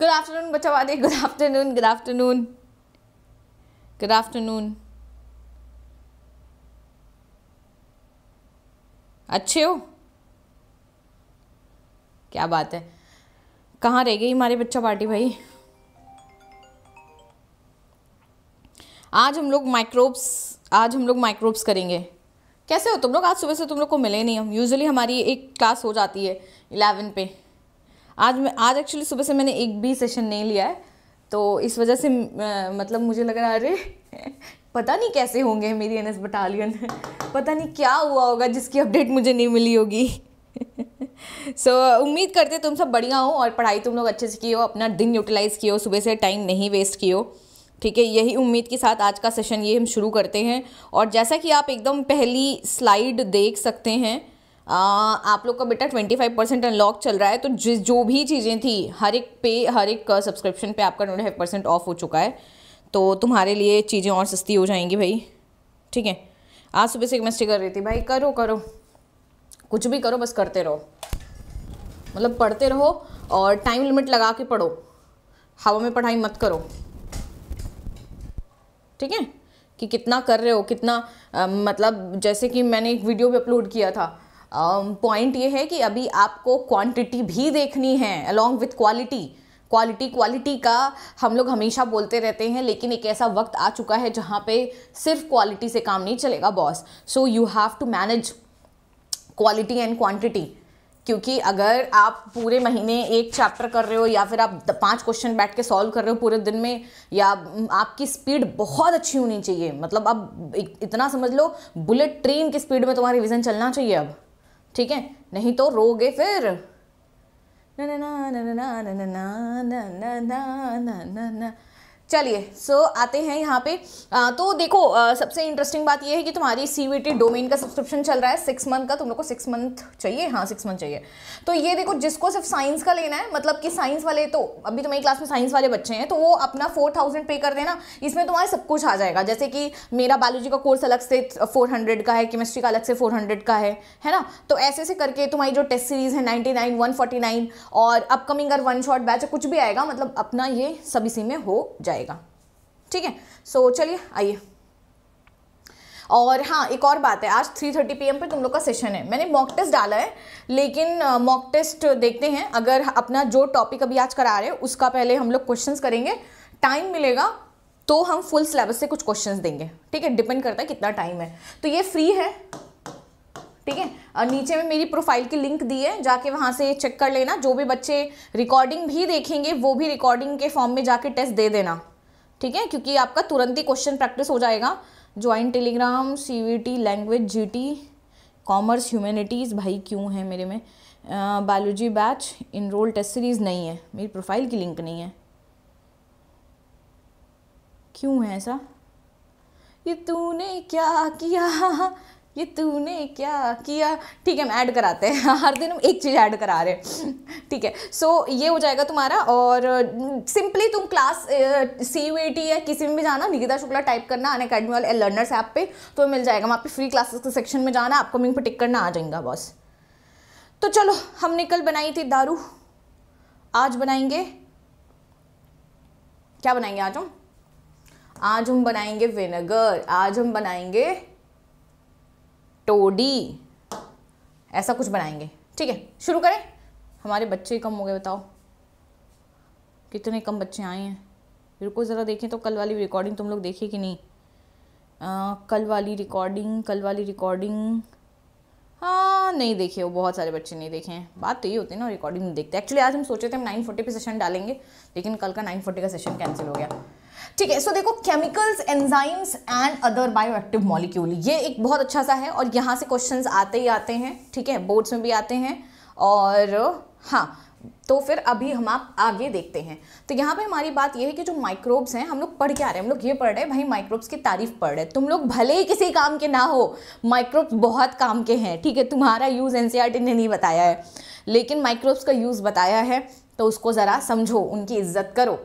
Good afternoon बच्चा वादे good afternoon good afternoon good afternoon अच्छे हो क्या बात है कहाँ रह गई हमारे बच्चा पार्टी भाई आज हम लोग माइक्रोब्स आज हम लोग माइक्रोब्स करेंगे कैसे हो तुम लोग आज सुबह से तुम लोग को मिले नहीं हम यूजुअली हमारी एक क्लास हो जाती है इलेवन पे आज मैं आज एक्चुअली सुबह से मैंने एक भी सेशन नहीं लिया है तो इस वजह से मतलब मुझे लग रहा है अरे पता नहीं कैसे होंगे मेरी एन बटालियन पता नहीं क्या हुआ होगा जिसकी अपडेट मुझे नहीं मिली होगी सो so, उम्मीद करते तुम सब बढ़िया हो और पढ़ाई तुम लोग अच्छे से किए हो अपना दिन यूटिलाइज़ किए हो सुबह से टाइम नहीं वेस्ट किए हो ठीक है यही उम्मीद के साथ आज का सेशन ये हम शुरू करते हैं और जैसा कि आप एकदम पहली स्लाइड देख सकते हैं आप लोग का बेटा ट्वेंटी फाइव परसेंट अनलॉक चल रहा है तो जिस जो भी चीज़ें थी हर एक पे हर एक सब्सक्रिप्शन पे आपका ट्वेंटी फाइव परसेंट ऑफ हो चुका है तो तुम्हारे लिए चीज़ें और सस्ती हो जाएंगी भाई ठीक है आज सुबह से एक मैं कर रही थी भाई करो करो कुछ भी करो बस करते रहो मतलब पढ़ते रहो और टाइम लिमिट लगा के पढ़ो हवा में पढ़ाई मत करो ठीक है कि कितना कर रहे हो कितना आ, मतलब जैसे कि मैंने एक वीडियो भी अपलोड किया था पॉइंट um, ये है कि अभी आपको क्वांटिटी भी देखनी है along with quality quality quality का हम लोग हमेशा बोलते रहते हैं लेकिन एक ऐसा वक्त आ चुका है जहाँ पे सिर्फ क्वालिटी से काम नहीं चलेगा boss so you have to manage quality and quantity क्योंकि अगर आप पूरे महीने एक चैप्टर कर रहे हो या फिर आप पांच क्वेश्चन बैठ के सॉल्व कर रहे हो पूरे दिन में या आपकी स्पीड बहुत अच्छी होनी चाहिए मतलब अब इतना समझ लो बुलेट ट्रेन की स्पीड में तुम्हारा रिविज़न चलना चाहिए अब ठीक है नहीं तो रोगे फिर ना ना ना ना ना ना ना ना ना ना ना ना चलिए सो so, आते हैं यहाँ पे आ, तो देखो आ, सबसे इंटरेस्टिंग बात यह है कि तुम्हारी सी डोमेन का सब्सक्रिप्शन चल रहा है सिक्स मंथ का तुम लोग को सिक्स मंथ चाहिए हाँ सिक्स मंथ चाहिए तो ये देखो जिसको सिर्फ साइंस का लेना है मतलब कि साइंस वाले तो अभी तुम्हारी क्लास में साइंस वाले बच्चे हैं तो वो अपना फोर थाउजेंड पे कर देना इसमें तुम्हारे सब कुछ आ जाएगा जैसे कि मेरा बायोलॉजी का कोर्स अलग से फोर हंड्रेड का है केमिस्ट्री का अलग से फोर हंड्रेड का है है ना तो ऐसे ऐसे करके तुम्हारी जो टेस्ट सीरीज़ है ninety nine one forty nine और अपकमिंग अगर वन शॉट बैच कुछ भी आएगा मतलब अपना ये सब इसी में हो जाएगा जाएगा ठीक है सो चलिए आइए और हाँ एक और बात है आज 3:30 थर्टी पी पर तुम लोग का सेशन है मैंने मॉक टेस्ट डाला है लेकिन मॉक टेस्ट देखते हैं अगर अपना जो टॉपिक अभी आज करा रहे हैं उसका पहले हम लोग क्वेश्चन करेंगे टाइम मिलेगा तो हम फुल सिलेबस से कुछ क्वेश्चंस देंगे ठीक है डिपेंड करता है कितना टाइम है तो ये फ्री है ठीक है और नीचे में मेरी प्रोफाइल की लिंक दी है जाके वहाँ से चेक कर लेना जो भी बच्चे रिकॉर्डिंग भी देखेंगे वो भी रिकॉर्डिंग के फॉर्म में जाके टेस्ट दे देना ठीक है क्योंकि आपका तुरंत ही क्वेश्चन प्रैक्टिस हो जाएगा ज्वाइन टेलीग्राम सी लैंग्वेज जी कॉमर्स ह्यूमैनिटीज़ भाई क्यों है मेरे में biology batch enrol test series नहीं है मेरी प्रोफाइल की लिंक नहीं है क्यों है ऐसा ये तूने क्या किया ये तूने क्या किया ठीक है हम ऐड कराते हैं हर दिन हम एक चीज़ ऐड करा रहे हैं ठीक है सो so, ये हो जाएगा तुम्हारा और सिंपली mm, तुम क्लास सी यू या किसी में भी जाना निकिता शुक्ला टाइप करना अन अकेडमी वाले लर्नर्स ऐप पे तो मिल जाएगा वहाँ पे फ्री क्लासेस के सेक्शन में जाना आपको मिंग पर टिक करना आ जाएगा बॉस तो चलो हमने कल बनाई थी दारू आज बनाएंगे क्या बनाएंगे आज हम आज हम बनाएंगे विनेगर आज हम बनाएंगे टोडी ऐसा कुछ बनाएंगे ठीक है शुरू करें हमारे बच्चे कम हो गए बताओ कितने कम बच्चे आए हैं रुको ज़रा देखें तो कल वाली रिकॉर्डिंग तुम लोग देखे कि नहीं आ, कल वाली रिकॉर्डिंग कल वाली रिकॉर्डिंग हाँ नहीं देखे वो बहुत सारे बच्चे नहीं देखे हैं बात तो ये होती है ना रिकॉर्डिंग नहीं देखते एक्चुअली आज हम सोचे थे हम नाइन फोर्टी पर सेशन डालेंगे लेकिन कल का नाइन फोर्टी का सेशन कैंसिल हो गया ठीक है सो देखो chemicals enzymes and other bioactive molecule ये एक बहुत अच्छा सा है और यहाँ से क्वेश्चंस आते ही आते हैं ठीक है बोर्ड्स में भी आते हैं और हाँ तो फिर अभी हम आप आगे देखते हैं तो यहाँ पे हमारी बात यह है कि जो माइक्रोब्स हैं हम लोग पढ़ के आ रहे हैं हम लोग ये पढ़ रहे हैं भाई माइक्रोब्स की तारीफ पढ़ रहे हैं तुम लोग भले ही किसी काम के ना हो माइक्रोब्स बहुत काम के हैं ठीक है तुम्हारा यूज़ एन e ने नहीं बताया है लेकिन माइक्रोब्स का यूज़ बताया है तो उसको ज़रा समझो उनकी इज्जत करो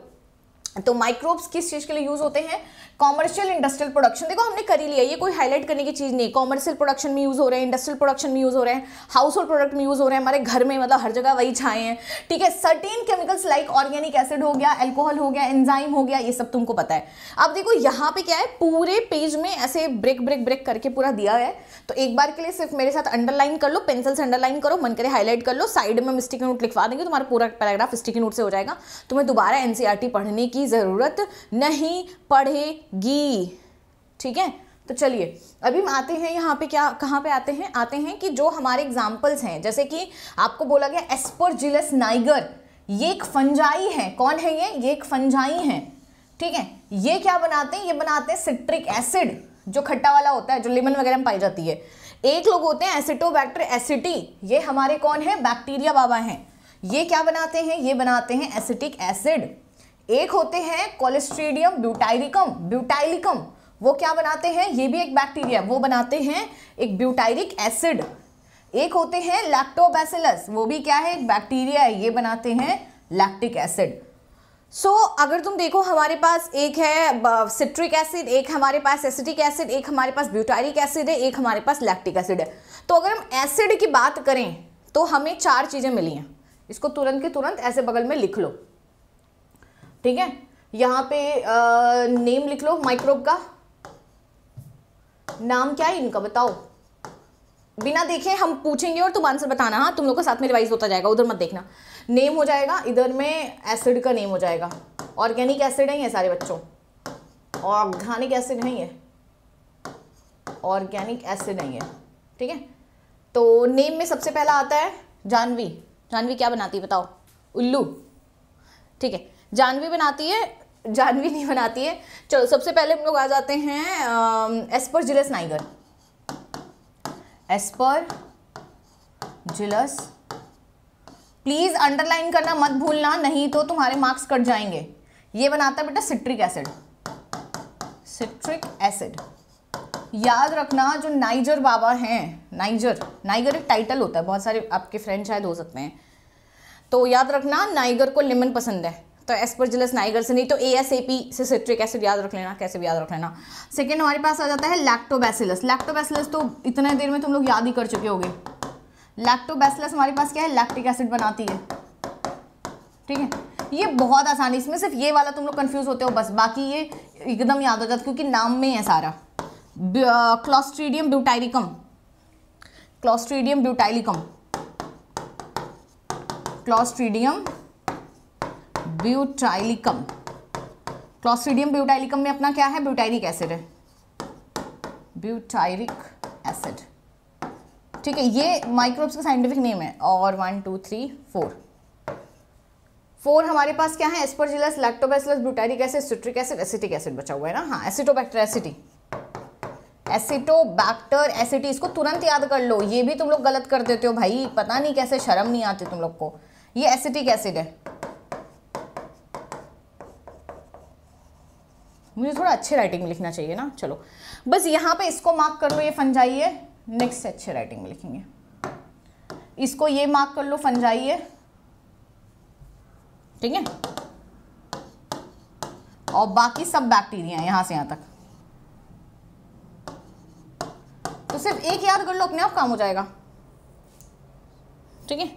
तो माइक्रोब्स किस चीज़ के लिए यूज़ होते हैं कॉमर्शियल इंडस्ट्रियल प्रोडक्शन देखो हमने कर लिया ये कोई हाईलाइट करने की चीज़ नहीं कॉमर्शियल प्रोडक्शन में यूज़ हो रहे हैं इंडस्ट्रियल प्रोडक्शन में यूज़ हो रहे हैं हाउस होल्ड प्रोडक्ट में यूज़ हो रहे हैं हमारे घर में मतलब हर जगह वही छाए हैं ठीक है certain chemicals like organic acid हो गया एल्कोहल हो गया एंजाइम हो गया ये सब तुमको पता है अब देखो यहाँ पे क्या है पूरे पेज में ऐसे ब्रेक ब्रेक ब्रेक करके पूरा दिया है तो एक बार के लिए सिर्फ मेरे साथ अंडरलाइन कर लो पेंसिल से अंडरलाइन करो मन करे हाईलाइट कर लो साइड में हम नोट लिखवा देंगे तुम्हारा पूरा पैराग्राफ स्टिक नोट से हो जाएगा तुम्हें दोबारा एनसीईआरटी e पढ़ने की ज़रूरत नहीं पढ़े गी ठीक है तो चलिए अभी हम आते हैं यहाँ पे क्या कहाँ पे आते हैं आते हैं कि जो हमारे एग्जाम्पल्स हैं जैसे कि आपको बोला गया एस्परजिलस नाइगर ये एक फंजाई है कौन है ये ये एक फंजाई है ठीक है ये क्या बनाते हैं ये बनाते हैं सिट्रिक एसिड जो खट्टा वाला होता है जो लेमन वगैरह में पाई जाती है एक लोग होते हैं एसिटोबैक्टर एसिटी ये हमारे कौन है बैक्टीरिया बाबा हैं ये क्या बनाते हैं ये बनाते हैं एसिटिक एसिड एक होते हैं कोलेस्ट्रेडियम ब्यूटाइरिकम ब्यूटाइलिकम वो क्या बनाते हैं ये भी एक बैक्टीरिया वो बनाते हैं एक ब्यूटाइरिक एसिड एक होते हैं लैक्टोबैसिलस वो भी क्या है एक बैक्टीरिया है ये बनाते हैं लैक्टिक एसिड सो so, अगर तुम देखो हमारे पास एक है सिट्रिक एसिड एक हमारे पास एसिटिक एसिड एक हमारे पास ब्यूटारिक एसिड है एक हमारे पास लैक्टिक एसिड है तो अगर हम एसिड की बात करें तो हमें चार चीज़ें मिली हैं इसको तुरंत के तुरंत ऐसे बगल में लिख लो ठीक है यहां पे आ, नेम लिख लो माइक्रोब का नाम क्या है इनका बताओ बिना देखे हम पूछेंगे और तुम आंसर बताना हाँ तुम लोग का साथ में रिवाइज होता जाएगा उधर मत देखना नेम हो जाएगा इधर में एसिड का नेम हो जाएगा ऑर्गेनिक एसिड है ये सारे बच्चों ऑर्गेनिक एसिड है ये ऑर्गेनिक एसिड है ये ठीक है तो नेम में सबसे पहला आता है जानवी जानवी क्या बनाती है बताओ उल्लू ठीक है जानवी बनाती है जानवी नहीं बनाती है चलो सबसे पहले हम लोग आ जाते हैं Aspergillus niger Aspergillus please underline करना मत भूलना नहीं तो तुम्हारे मार्क्स कट जाएंगे ये बनाता है बेटा सिट्रिक एसिड सिट्रिक एसिड याद रखना जो नाइजर बाबा हैं नाइजर नाइगर एक टाइटल होता है बहुत सारे आपके फ्रेंड शायद हो सकते हैं तो याद रखना नाइगर को लेमन पसंद है तो एस्परजिलस नाइगर से नहीं तो ए एस ए पी से सिट्रिक एसिड याद रख लेना कैसे भी याद रख लेना सेकेंड हमारे पास आ जाता है लैक्टोबैसिलस लैक्टोबैसिलस तो इतने देर में तुम लोग याद ही कर चुके होगे लैक्टोबैसिलस हमारे पास क्या है लैक्टिक एसिड बनाती है ठीक है ये बहुत आसान है इसमें सिर्फ ये वाला तुम लोग कन्फ्यूज़ होते हो बस बाकी ये एकदम याद हो जाता क्योंकि नाम में है सारा clostridium butylicum clostridium butylicum clostridium butylicum clostridium butylicum में अपना क्या है ब्यूटाइरिक एसिड है ब्यूटाइरिक एसिड ठीक है ये माइक्रोब्स का साइंटिफिक नेम है और one two three four four हमारे पास क्या है aspergillus lactobacillus butyric acid citric acid acetic acid बचा हुआ है ना हाँ एसिटोबैक्टर एसिटी एसिटोबैक्टर एसिटी इसको तुरंत याद कर लो ये भी तुम लोग गलत कर देते हो भाई पता नहीं कैसे शर्म नहीं आती तुम लोग को ये एसिटिक एसिड है मुझे थोड़ा अच्छे राइटिंग में लिखना चाहिए ना चलो बस यहाँ पे इसको मार्क कर लो ये फंजाई है नेक्स्ट अच्छे राइटिंग में लिखेंगे इसको ये मार्क कर लो फंजाई है ठीक है और बाकी सब बैक्टीरिया यहां से यहां तक तो सिर्फ एक याद कर लो अपने आप काम हो जाएगा ठीक है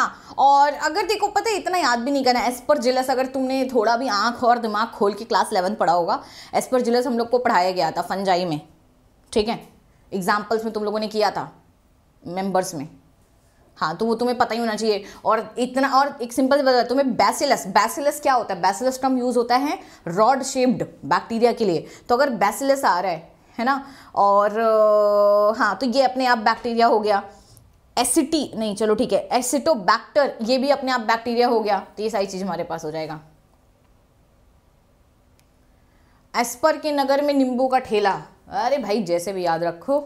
हाँ और अगर देखो पता है इतना याद भी नहीं करना एज पर जिलस अगर तुमने थोड़ा भी आँख और दिमाग खोल के क्लास इलेवन पढ़ा होगा एज पर जिलस हम लोग को पढ़ाया गया था फंजाई में ठीक है एग्जाम्पल्स में तुम लोगों ने किया था मेम्बर्स में हाँ तो वो तुम्हें पता ही होना चाहिए और इतना और एक सिंपल से बता तुम्हें बैसिलस बैसिलस क्या होता है बैसिलस टर्म यूज़ होता है रॉड शेप्ड बैक्टीरिया के लिए तो अगर बैसिलस आ रहा है है ना और हाँ तो ये अपने आप बैक्टीरिया हो गया एसिटी नहीं चलो ठीक है एसिटोबैक्टर ये भी अपने आप बैक्टीरिया हो गया तो ये सारी चीज़ हमारे पास हो जाएगा एस्पर के नगर में नींबू का ठेला अरे भाई जैसे भी याद रखो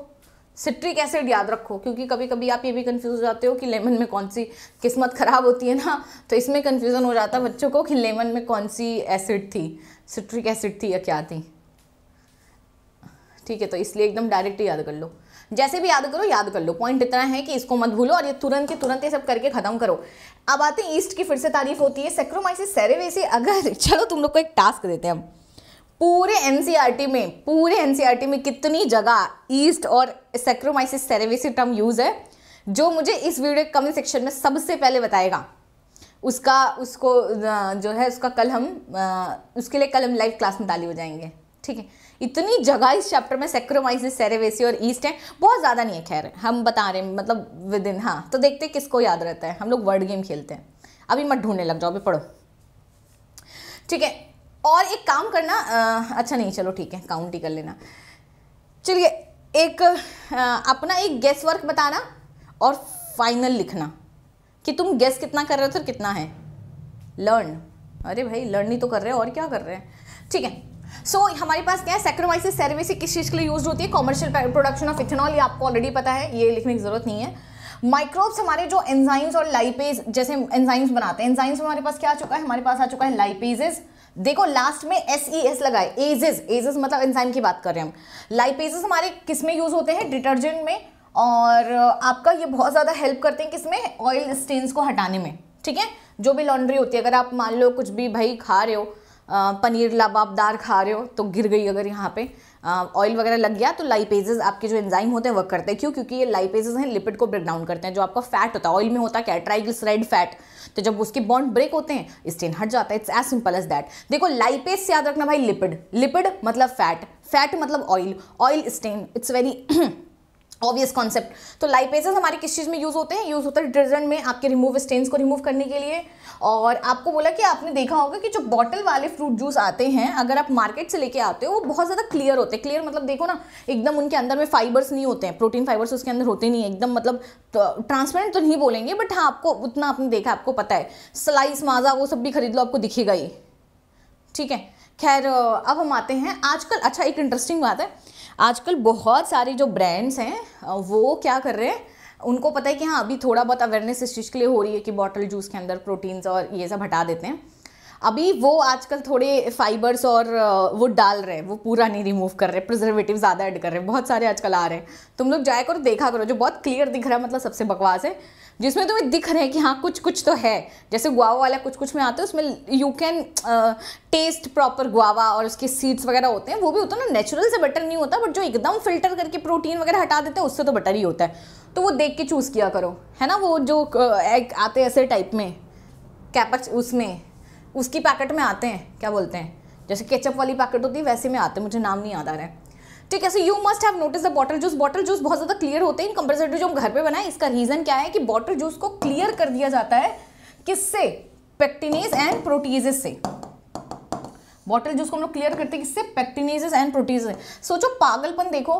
सिट्रिक एसिड याद रखो क्योंकि कभी कभी आप ये भी कंफ्यूज हो जाते हो कि लेमन में कौन सी किस्मत ख़राब होती है ना तो इसमें कंफ्यूजन हो जाता है बच्चों को कि लेमन में कौन सी एसिड थी सिट्रिक एसिड थी या क्या थी ठीक है तो इसलिए एकदम डायरेक्ट याद कर लो जैसे भी याद करो याद कर लो पॉइंट इतना है कि इसको मत भूलो और ये तुरंत के तुरंत ये सब करके ख़त्म करो अब आते हैं ईस्ट की फिर से तारीफ होती है सेक्रोमाइसिस सेरेवेसी अगर चलो तुम लोग को एक टास्क देते हैं हम पूरे एन e में पूरे एन e में कितनी जगह ईस्ट और सेक्रोमाइसिस सेरेवेसी टर्म यूज़ है जो मुझे इस वीडियो के कमेंट सेक्शन में सबसे पहले बताएगा उसका उसको जो है उसका कल हम उसके लिए कल हम लाइव क्लास में ताली हो जाएंगे ठीक है इतनी जगह इस चैप्टर में सेक्रोमाइसिस सेरेवेसी और ईस्ट है बहुत ज़्यादा नहीं है खैर हम बता रहे हैं मतलब विद इन हाँ तो देखते हैं किसको याद रहता है हम लोग वर्ड गेम खेलते हैं अभी मत ढूंढने लग जाओ अभी पढ़ो ठीक है और एक काम करना आ, अच्छा नहीं चलो ठीक है काउंट ही कर लेना चलिए एक आ, अपना एक गेस वर्क बताना और फाइनल लिखना कि तुम गेस कितना कर रहे हो और कितना है लर्न अरे भाई लर्न ही तो कर रहे हो और क्या कर रहे हैं ठीक है सो so, हमारे पास क्या है सेक्रोमाइसिस सेरेमिसिक किस चीज़ के लिए यूज होती है कॉमर्शियल प्रोडक्शन ऑफ इथेनॉल ये आपको ऑलरेडी पता है ये लिखने की जरूरत नहीं है माइक्रोब्स हमारे जो एंजाइम्स और लाइपेज जैसे एंजाइम्स बनाते हैं एंजाइम्स हमारे पास क्या आ चुका है हमारे पास आ चुका है लाइपेजेस देखो लास्ट में एस ई एस लगाए एजेस एजेस मतलब एंजाइम की बात कर रहे हैं हम लाइपेजेस हमारे किस में यूज़ होते हैं डिटर्जेंट में और आपका ये बहुत ज़्यादा हेल्प करते हैं किसमें ऑयल स्टेन्स को हटाने में ठीक है जो भी लॉन्ड्री होती है अगर आप मान लो कुछ भी भाई खा रहे हो पनीर लबाबदार खा रहे हो तो गिर गई अगर यहाँ पे ऑयल वगैरह लग गया तो लाइपेजेस आपके जो एंजाइम होते हैं वर्क करते हैं क्यों क्योंकि ये लाइपेजेस हैं लिपिड को ब्रेक डाउन करते हैं जो आपका फैट होता है ऑयल में होता क्या है रेड फैट तो जब उसके बॉन्ड ब्रेक होते हैं स्टेन हट जाता है it's as simple as that देखो लाइपेज से याद रखना भाई लिपिड लिपिड मतलब फैट फैट मतलब oil oil stain it's very obvious concept तो लाइपेजेस हमारे किस चीज़ में यूज़ होते हैं यूज़ होता है डिटर्जेंट में आपके रिमूव स्टेन्स को रिमूव करने के लिए और आपको बोला कि आपने देखा होगा कि जो बॉटल वाले फ्रूट जूस आते हैं अगर आप मार्केट से लेके आते हो वो बहुत ज़्यादा क्लियर होते हैं क्लियर मतलब देखो ना एकदम उनके अंदर में फाइबर्स नहीं होते हैं प्रोटीन फाइबर्स उसके अंदर होते नहीं है एकदम मतलब ट्रांसपेरेंट तो, तो नहीं बोलेंगे बट हाँ आपको उतना आपने देखा आपको पता है स्लाइस माजा वो सब भी खरीद लो आपको दिखेगा ही ठीक है खैर अब हम आते हैं आजकल अच्छा एक इंटरेस्टिंग बात है आजकल बहुत सारे जो ब्रांड्स हैं वो क्या कर रहे हैं उनको पता है कि हाँ अभी थोड़ा बहुत अवेयरनेस इस चीज़ के लिए हो रही है कि बॉटल जूस के अंदर प्रोटीन्स और ये सब हटा देते हैं अभी वो आजकल थोड़े फाइबर्स और वो डाल रहे हैं वो पूरा नहीं रिमूव कर रहे प्रिजर्वेटिव ज़्यादा ऐड कर रहे हैं बहुत सारे आजकल आ रहे हैं तुम लोग जाया करो देखा करो जो बहुत क्लियर दिख रहा है मतलब सबसे बकवास है जिसमें तुम्हें दिख रहे हैं कि हाँ कुछ कुछ तो है जैसे गुआवा वाला कुछ कुछ में आता है उसमें you can taste proper guava और उसके सीड्स वगैरह होते हैं वो भी होता है ना नेचुरल से बटर नहीं होता बट जो एकदम फिल्टर करके प्रोटीन वगैरह हटा देते हैं उससे तो बटर ही होता है तो वो देख के चूज़ किया करो है ना वो जो एग आते ऐसे टाइप में कैपच उसमें उसकी पैकेट में आते हैं क्या बोलते हैं जैसे केचप वाली पैकेट होती है वैसे में आते हैं मुझे नाम नहीं याद आ रहा है ठीक है so you must have notice the bottle juice bottle juice बहुत ज़्यादा क्लियर होते हैं कंपेयर टू जो हम घर पे बनाए इसका रीज़न क्या है कि बॉटल जूस को क्लियर कर दिया जाता है किससे पेक्टिनेज एंड प्रोटीज से बॉटल जूस को हम लोग क्लियर करते हैं किससे पेक्टिनेजेस एंड प्रोटीज सोचो पागलपन देखो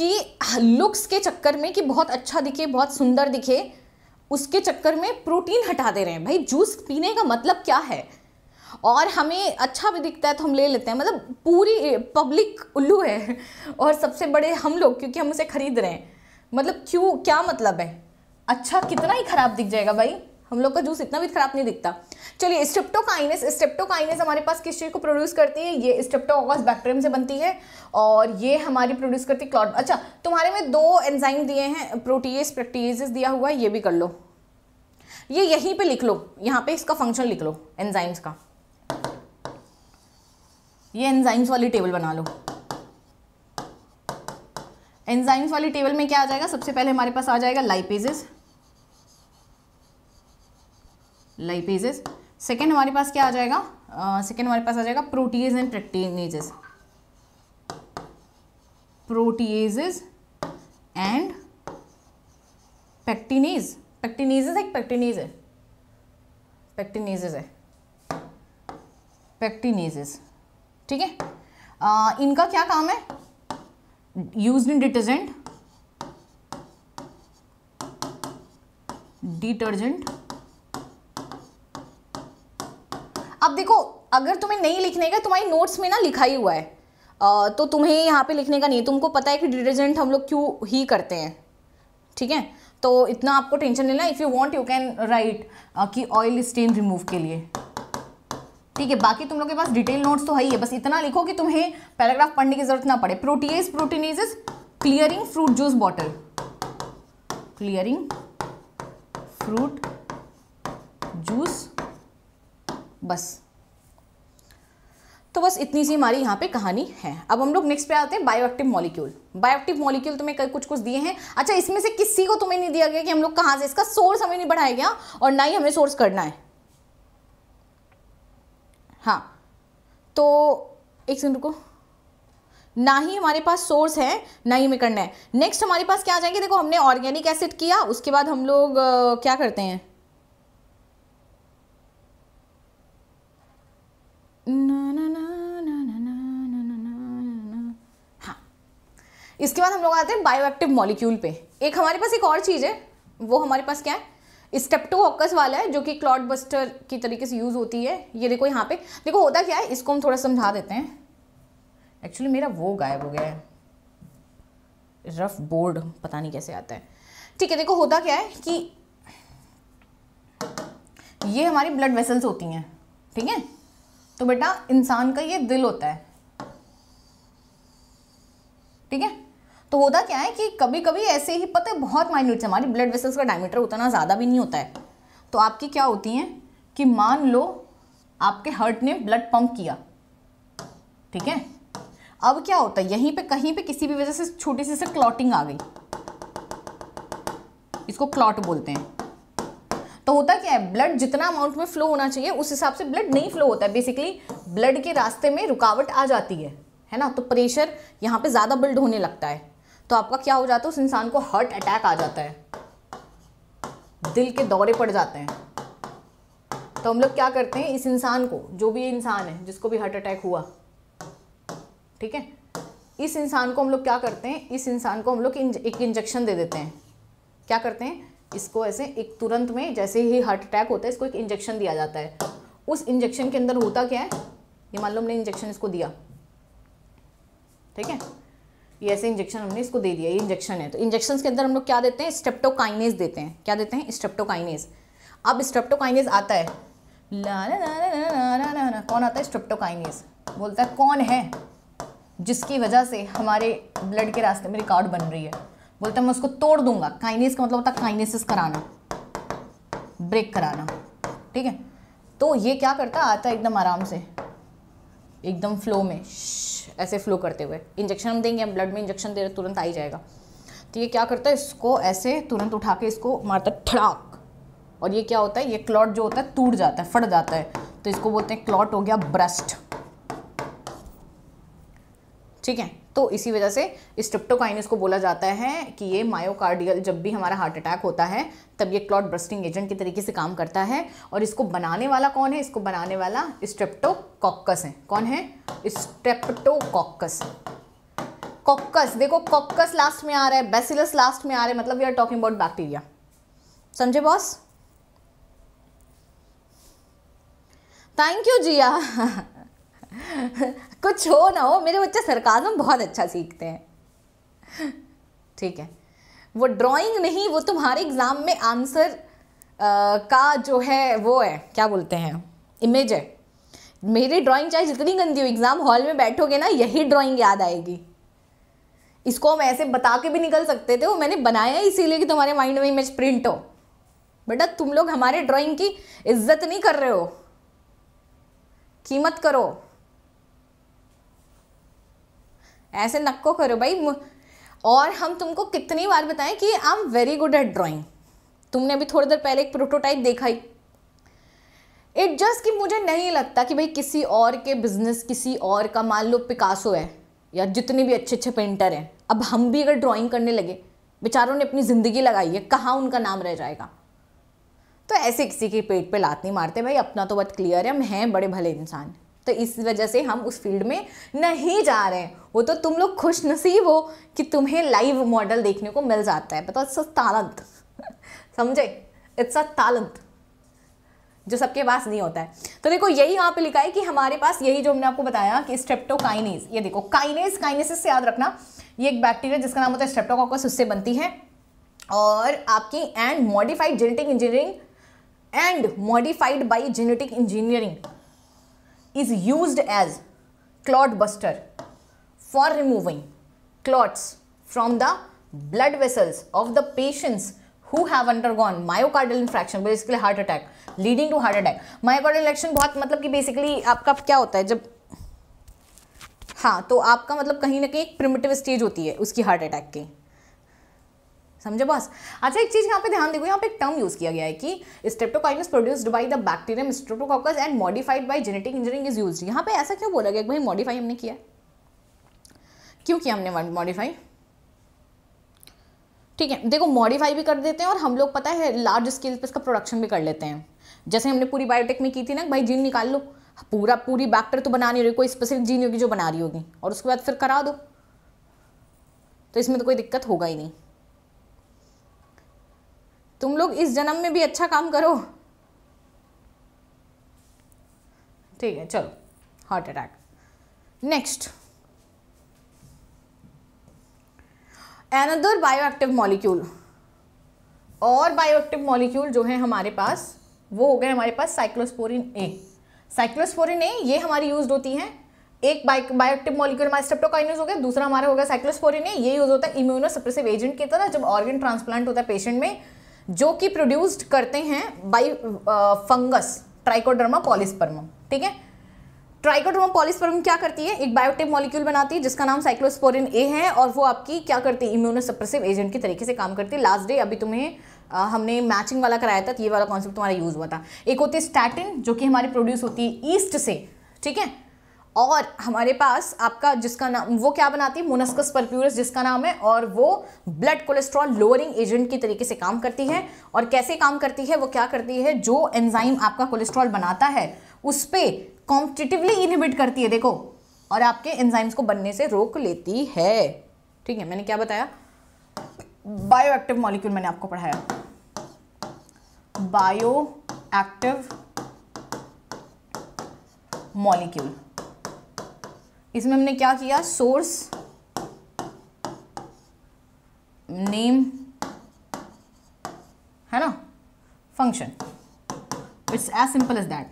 कि लुक्स के चक्कर में कि बहुत अच्छा दिखे बहुत सुंदर दिखे उसके चक्कर में प्रोटीन हटा दे रहे हैं भाई जूस पीने का मतलब क्या है और हमें अच्छा भी दिखता है तो हम ले लेते हैं मतलब पूरी पब्लिक उल्लू है और सबसे बड़े हम लोग क्योंकि हम उसे ख़रीद रहे हैं मतलब क्यों क्या मतलब है अच्छा कितना ही ख़राब दिख जाएगा भाई हम लोग का जूस इतना भी खराब नहीं दिखता चलिए स्ट्रिप्टोकाइनेस स्ट्रिप्टोकाइनेस हमारे पास किस चीज़ को प्रोड्यूस करती है ये स्ट्रिप्टोकॉस बैक्टेरियम से बनती है और ये हमारी प्रोड्यूस करती है क्लॉट अच्छा तुम्हारे में दो एंजाइम दिए हैं प्रोटीज प्रेक्टीजेस दिया हुआ है ये भी कर लो ये यहीं पे लिख लो यहाँ पे इसका फंक्शन लिख लो एंजाइम्स का ये एंजाइम्स वाली टेबल बना लो एंजाइम्स वाली टेबल में क्या आ जाएगा सबसे पहले हमारे पास आ जाएगा लाइपेजेस लाइपेजेस सेकेंड हमारे पास क्या आ जाएगा सेकेंड uh, हमारे पास आ जाएगा protease and pectinases proteases and pectinase pectinases एक पैक्टीनेज है पेक्टिनेजेस है पैक्टीनेजेस ठीक है इनका क्या काम है यूज इन डिटर्जेंट डिटर्जेंट अब देखो अगर तुम्हें नहीं लिखने का तुम्हारी नोट्स में ना लिखा ही हुआ है आ, तो तुम्हें यहाँ पे लिखने का नहीं है तुमको पता है कि डिटर्जेंट हम लोग क्यों ही करते हैं ठीक है तो इतना आपको टेंशन लेना if you want you can write कि ऑयल स्टेन रिमूव के लिए ठीक है बाकी तुम लोग के पास डिटेल नोट्स तो है ही है बस इतना लिखो कि तुम्हें पैराग्राफ पढ़ने की जरूरत ना पड़े protease proteinase is clearing fruit juice bottle clearing fruit juice बस तो बस इतनी सी हमारी यहाँ पे कहानी है अब हम लोग नेक्स्ट पे आते हैं बायोएक्टिव मॉलिक्यूल बायोएक्टिव मॉलिक्यूल तुम्हें कुछ कुछ दिए हैं अच्छा इसमें से किसी को तुम्हें नहीं दिया गया कि हम लोग कहाँ से इसका सोर्स हमें नहीं बढ़ाया गया और ना ही हमें सोर्स करना है हाँ तो एक सेकंड रुको ना ही हमारे पास सोर्स है ना ही हमें करना है नेक्स्ट हमारे पास क्या आ जाएंगे देखो हमने ऑर्गेनिक एसिड किया उसके बाद हम लोग क्या करते हैं ना ना हाँ इसके बाद हम लोग आते हैं बायोएक्टिव मॉलिक्यूल पे एक हमारे पास एक और चीज़ है वो हमारे पास क्या है स्टेप टू हॉकस वाला है जो कि क्लॉट बस्टर की तरीके से यूज़ होती है ये देखो यहाँ पे देखो होता क्या है इसको हम थोड़ा समझा देते हैं एक्चुअली मेरा वो गायब हो गया है रफ बोर्ड पता नहीं कैसे आता है ठीक है देखो होता क्या है कि ये हमारी ब्लड वेसल्स होती हैं ठीक है तो बेटा इंसान का ये दिल होता है ठीक है तो होता क्या है कि कभी कभी ऐसे ही पता है बहुत माइन्यूट से हमारी ब्लड वेसल्स का डायमीटर उतना ज़्यादा भी नहीं होता है तो आपकी क्या होती हैं कि मान लो आपके हर्ट ने ब्लड पंप किया ठीक है अब क्या होता है यहीं पे कहीं पे किसी भी वजह से छोटी सी से क्लॉटिंग आ गई इसको क्लॉट बोलते हैं तो होता क्या है ब्लड जितना अमाउंट में फ्लो होना चाहिए उस हिसाब से ब्लड नहीं फ्लो होता है बेसिकली ब्लड के रास्ते में रुकावट आ जाती है है ना तो प्रेशर यहाँ पे ज़्यादा बिल्ड होने लगता है तो आपका क्या हो जाता है उस इंसान को हार्ट अटैक आ जाता है दिल के दौरे पड़ जाते हैं तो हम लोग क्या करते हैं इस इंसान को जो भी इंसान है जिसको भी हार्ट अटैक हुआ ठीक है इस इंसान को हम लोग क्या करते हैं इस इंसान को हम लोग एक इंजेक्शन दे देते हैं क्या करते हैं इसको ऐसे एक तुरंत में जैसे ही हार्ट अटैक होता है इसको एक इंजेक्शन दिया जाता है उस इंजेक्शन के अंदर होता क्या है ये मान लो हमने इंजेक्शन इसको दिया ठीक है ये ऐसे इंजेक्शन हमने इसको दे दिया ये इंजेक्शन है तो इंजेक्शन के अंदर हम लोग क्या देते हैं स्टेप्टोकाइनेज देते हैं क्या देते हैं स्टेप्टोकाइनेज अब स्टेप्टोकाइनेज आता है ला ना ना ना ना ना ना। कौन आता है स्टेप्टोकाइनेज बोलता है कौन है जिसकी वजह से हमारे ब्लड के रास्ते में रिकॉर्ड बन रही है बोलता है मैं उसको तोड़ दूंगा काइनेस का मतलब होता है काइनेसिस कराना ब्रेक कराना ठीक है तो ये क्या करता आता है एकदम आराम से एकदम फ्लो में ऐसे फ्लो करते हुए इंजेक्शन हम देंगे हम ब्लड में इंजेक्शन दे रहे तुरंत आ ही जाएगा तो ये क्या करता है इसको ऐसे तुरंत उठा के इसको मारता है ठड़ाक और ये क्या होता है ये क्लॉट जो होता है टूट जाता है फट जाता है तो इसको बोलते हैं क्लॉट हो गया ब्रस्ट ठीक है तो इसी वजह से स्ट्रिप्टोकाइनिस को बोला जाता है कि ये मायोकार्डियल जब भी हमारा हार्ट अटैक होता है तब ये क्लॉट ब्रस्टिंग एजेंट के तरीके से काम करता है और इसको बनाने वाला कौन है इसको बनाने वाला स्ट्रेप्टोकॉक्कस है कौन है स्ट्रेप्टोकॉक्कस कॉकस देखो कॉकस लास्ट में आ रहा है बेसिलस लास्ट में आ रहा है मतलब we are talking about bacteria समझे बॉस थैंक यू जिया कुछ हो ना हो मेरे बच्चे सरकाजम बहुत अच्छा सीखते हैं ठीक है वो ड्राइंग नहीं वो तुम्हारे एग्ज़ाम में आंसर आ, का जो है वो है क्या बोलते हैं इमेज है मेरी ड्राइंग चाहे जितनी गंदी हो एग्ज़ाम हॉल में बैठोगे ना यही ड्राइंग याद आएगी इसको हम ऐसे बता के भी निकल सकते थे वो मैंने बनाया इसीलिए कि तुम्हारे माइंड में इमेज प्रिंट हो बेटा तुम लोग हमारे ड्राइंग की इज्जत नहीं कर रहे हो कीमत करो ऐसे नक्को करो भाई और हम तुमको कितनी बार बताएं कि I am very good at drawing तुमने अभी थोड़ी देर पहले एक प्रोटोटाइप देखा ही इट जस्ट कि मुझे नहीं लगता कि भाई किसी और के बिजनेस किसी और का मान लो पिकासो है या जितने भी अच्छे अच्छे पेंटर हैं अब हम भी अगर ड्राइंग करने लगे बेचारों ने अपनी ज़िंदगी लगाई है कहाँ उनका नाम रह जाएगा तो ऐसे किसी के पेट पे लात नहीं मारते भाई अपना तो बहुत क्लियर है हम हैं बड़े भले इंसान तो इस वजह से हम उस फील्ड में नहीं जा रहे हैं वो तो तुम लोग खुश नसीब हो कि तुम्हें लाइव मॉडल देखने को मिल जाता है बताओ इट्स अ तालंत समझे इट्स अ तालंत जो सबके पास नहीं होता है तो देखो यही यहाँ पे लिखा है कि हमारे पास यही जो हमने आपको बताया कि स्ट्रेप्टोकाइनेज ये देखो काइनेज काइनेसिस से याद रखना ये एक बैक्टीरिया जिसका नाम होता है स्ट्रेप्टोकॉकस उससे बनती है और आपकी and modified genetic engineering and modified by genetic engineering is used as clot buster for removing clots from the blood vessels of the patients who have undergone myocardial infarction basically heart attack leading to heart attack myocardial इलेक्शन बहुत मतलब कि basically आपका क्या होता है जब हाँ तो आपका मतलब कहीं ना कहीं एक प्रिमिटिव स्टेज होती है उसकी हार्ट अटैक की समझे बस अच्छा एक चीज़ यहाँ पे ध्यान देखो यहाँ पे एक टर्म यूज़ किया गया है कि streptokinase produced by the bacterium streptococcus and modified by genetic engineering is use यहाँ पे ऐसा क्यों बोला गया भाई मॉडिफाई हमने किया क्यों किया हमने मॉडिफाई ठीक है देखो मॉडिफाई भी कर देते हैं और हम लोग पता है लार्ज स्केल पर इसका प्रोडक्शन भी कर लेते हैं जैसे हमने पूरी बायोटेक में की थी ना भाई जीन निकाल लो पूरा पूरी बैक्टर तो बना नहीं रही कोई स्पेसिफिक जीन होगी जो बना रही होगी और उसके बाद फिर करा दो तो इसमें तो कोई दिक्कत होगा ही नहीं तुम लोग इस जन्म में भी अच्छा काम करो ठीक है चलो heart attack next another active molecule और बायो एक्टिव मॉलिक्यूल जो है हमारे पास वो हो गए हमारे पास साइक्लोस्पोरिन ए साइक्लोस्पोरिन ए ये हमारी यूज होती है एक बायोएक्टिव मॉलिक्यूल स्टेप्टोकाइन यूज हो गया दूसरा हमारा होगा साइक्लोस्पोरिन ए ये यूज होता है इम्यूनो सप्रेसिव एजेंट की तरह जब ऑर्गन ट्रांसप्लांट होता है पेशेंट में जो कि प्रोड्यूस्ड करते हैं बाई फंगस ट्राइकोडर्मा पॉलिस्पर्मम ठीक है ट्राइकोडर्मा पॉलिसपर्म क्या करती है एक बायोटिप मॉलिक्यूल बनाती है जिसका नाम साइक्लोस्पोरिन ए है और वो आपकी क्या करती है इम्यूनोसप्रेसिव एजेंट के तरीके से काम करती है लास्ट डे अभी तुम्हें आ, हमने मैचिंग वाला कराया था तो ये वाला कॉन्सेप्ट तुम्हारा यूज़ हुआ था एक होती है स्टैटिन जो कि हमारी प्रोड्यूस होती है ईस्ट से ठीक है और हमारे पास आपका जिसका नाम वो क्या बनाती है मोनस्कस परप्यूरस जिसका नाम है और वो ब्लड कोलेस्ट्रॉल लोअरिंग एजेंट की तरीके से काम करती है और कैसे काम करती है वो क्या करती है जो एंजाइम आपका कोलेस्ट्रॉल बनाता है उस पर कॉम्पिटिटिवली इनहिबिट करती है देखो और आपके एंजाइम्स को बनने से रोक लेती है ठीक है मैंने क्या बताया बायो एक्टिव मॉलिक्यूल मैंने आपको पढ़ाया बायो एक्टिव मॉलिक्यूल इसमें हमने क्या किया सोर्स नेम है ना function it's as simple as that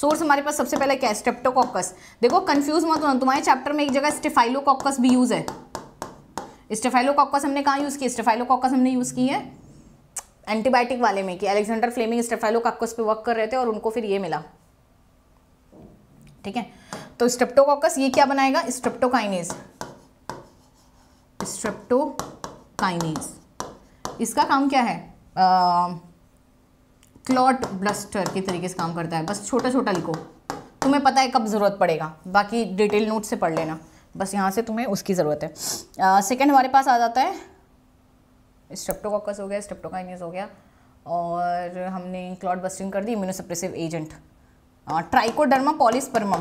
source हमारे पास सबसे पहले क्या है स्टेप्टोकॉकस देखो कंफ्यूज मत होना तुम्हारे चैप्टर में एक जगह स्टेफाइलोकॉकस भी यूज़ है स्टेफाइलोकॉकस हमने कहा यूज़ किया स्टेफाइलोकॉकस हमने यूज़ की है एंटीबायोटिक वाले में कि अलेक्जेंडर फ्लेमिंग स्टेफाइलोकॉकस पे वर्क कर रहे थे और उनको फिर ये मिला ठीक है तो स्ट्रेप्टोकॉकस ये क्या बनाएगा स्ट्रेप्टोकाइनेज स्ट्रेप्टोकाइनेज इसका काम क्या है क्लॉट ब्लस्टर के तरीके से काम करता है बस छोटा छोटा लिखो तुम्हें पता है कब ज़रूरत पड़ेगा बाकी डिटेल नोट से पढ़ लेना बस यहाँ से तुम्हें उसकी ज़रूरत है सेकेंड हमारे पास आ जाता है स्ट्रेप्टोकॉकस हो गया स्ट्रेप्टोकाइनेज हो गया और हमने क्लॉट बस्टिंग कर दी immunosuppressive agent trichoderma polysporum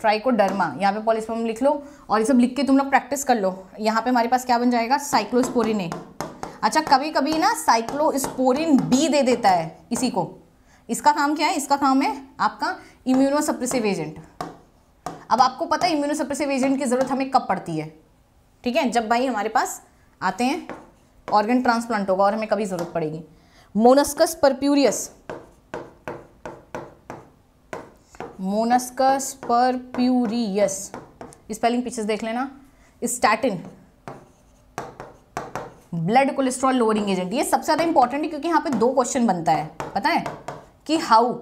trichoderma यहाँ पे पॉलिस्पर्मम लिख लो और ये सब लिख के तुम लोग प्रैक्टिस कर लो यहाँ पे हमारे पास क्या बन जाएगा साइक्लोस्पोरिन अच्छा कभी कभी ना साइक्लोस्पोरिन बी दे देता है इसी को इसका काम क्या है इसका काम है आपका इम्यूनोसप्रेसिव एजेंट अब आपको पता है इम्यूनोसप्रेसिव एजेंट की ज़रूरत हमें कब पड़ती है ठीक है जब भाई हमारे पास आते हैं ऑर्गन ट्रांसप्लांट होगा और हमें कभी ज़रूरत पड़ेगी monascus purpureus monascus purpureus spelling पीछे देख लेना statin blood cholesterol lowering agent ये सबसे ज़्यादा इंपॉर्टेंट है क्योंकि यहां पे दो क्वेश्चन बनता है पता है कि हाउ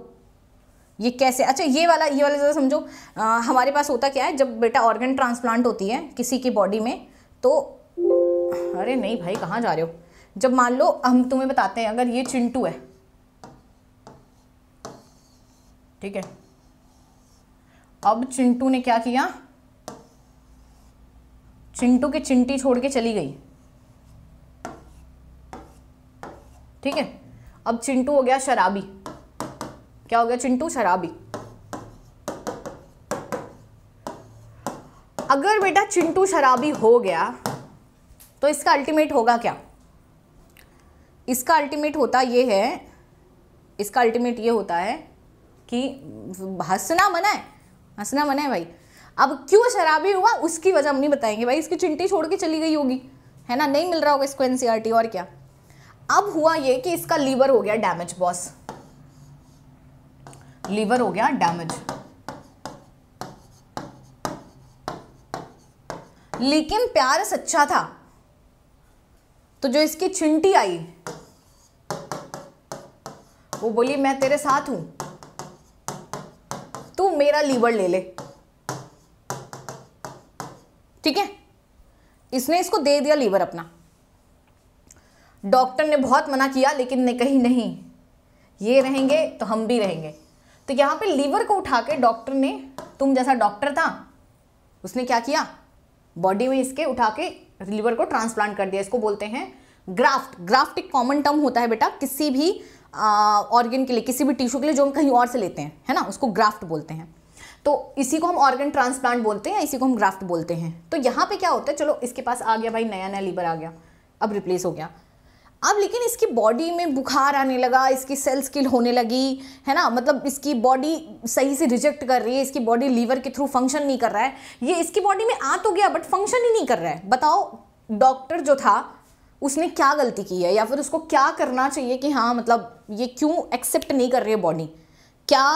ये कैसे अच्छा ये वाला ये वाला ज़रा समझो आ, हमारे पास होता क्या है जब बेटा ऑर्गन ट्रांसप्लांट होती है किसी की बॉडी में तो अरे नहीं भाई कहाँ जा रहे हो जब मान लो हम तुम्हें बताते हैं अगर ये चिंटू है ठीक है अब चिंटू ने क्या किया चिंटू की चिंटी छोड़ के चली गई ठीक है अब चिंटू हो गया शराबी क्या हो गया चिंटू शराबी अगर बेटा चिंटू शराबी हो गया तो इसका अल्टीमेट होगा क्या इसका अल्टीमेट होता ये है इसका अल्टीमेट ये होता है कि हंसना मना है हंसना मना है भाई अब क्यों शराबी हुआ उसकी वजह हम नहीं बताएंगे भाई इसकी चिंटी छोड़ के चली गई होगी है ना नहीं मिल रहा होगा इसको एनसीआर e और क्या अब हुआ ये कि इसका लीवर हो गया डैमेज बॉस लीवर हो गया डैमेज लेकिन प्यार सच्चा था तो जो इसकी चिंटी आई वो बोली मैं तेरे साथ हूं तू मेरा लीवर ले ले ठीक है इसने इसको दे दिया लीवर अपना डॉक्टर ने बहुत मना किया लेकिन ने कही नहीं ये रहेंगे तो हम भी रहेंगे तो यहां पे लीवर को उठा के डॉक्टर ने तुम जैसा डॉक्टर था उसने क्या किया बॉडी में इसके उठा के लीवर को ट्रांसप्लांट कर दिया इसको बोलते हैं ग्राफ्ट ग्राफ्ट एक कॉमन टर्म होता है बेटा किसी भी ऑर्गन के लिए किसी भी टिश्यू के लिए जो हम कहीं और से लेते हैं है ना उसको ग्राफ्ट बोलते हैं तो इसी को हम ऑर्गन ट्रांसप्लांट बोलते हैं इसी को हम ग्राफ्ट बोलते हैं तो यहाँ पे क्या होता है चलो इसके पास आ गया भाई नया नया लीवर आ गया अब रिप्लेस हो गया अब लेकिन इसकी बॉडी में बुखार आने लगा इसकी सेल्स किल होने लगी है ना मतलब इसकी बॉडी सही से रिजेक्ट कर रही है इसकी बॉडी लीवर के थ्रू फंक्शन नहीं कर रहा है ये इसकी बॉडी में आ तो गया बट फंक्शन ही नहीं कर रहा है बताओ डॉक्टर जो था उसने क्या गलती की है या फिर उसको क्या करना चाहिए कि हाँ मतलब ये क्यों एक्सेप्ट नहीं कर रही है बॉडी क्या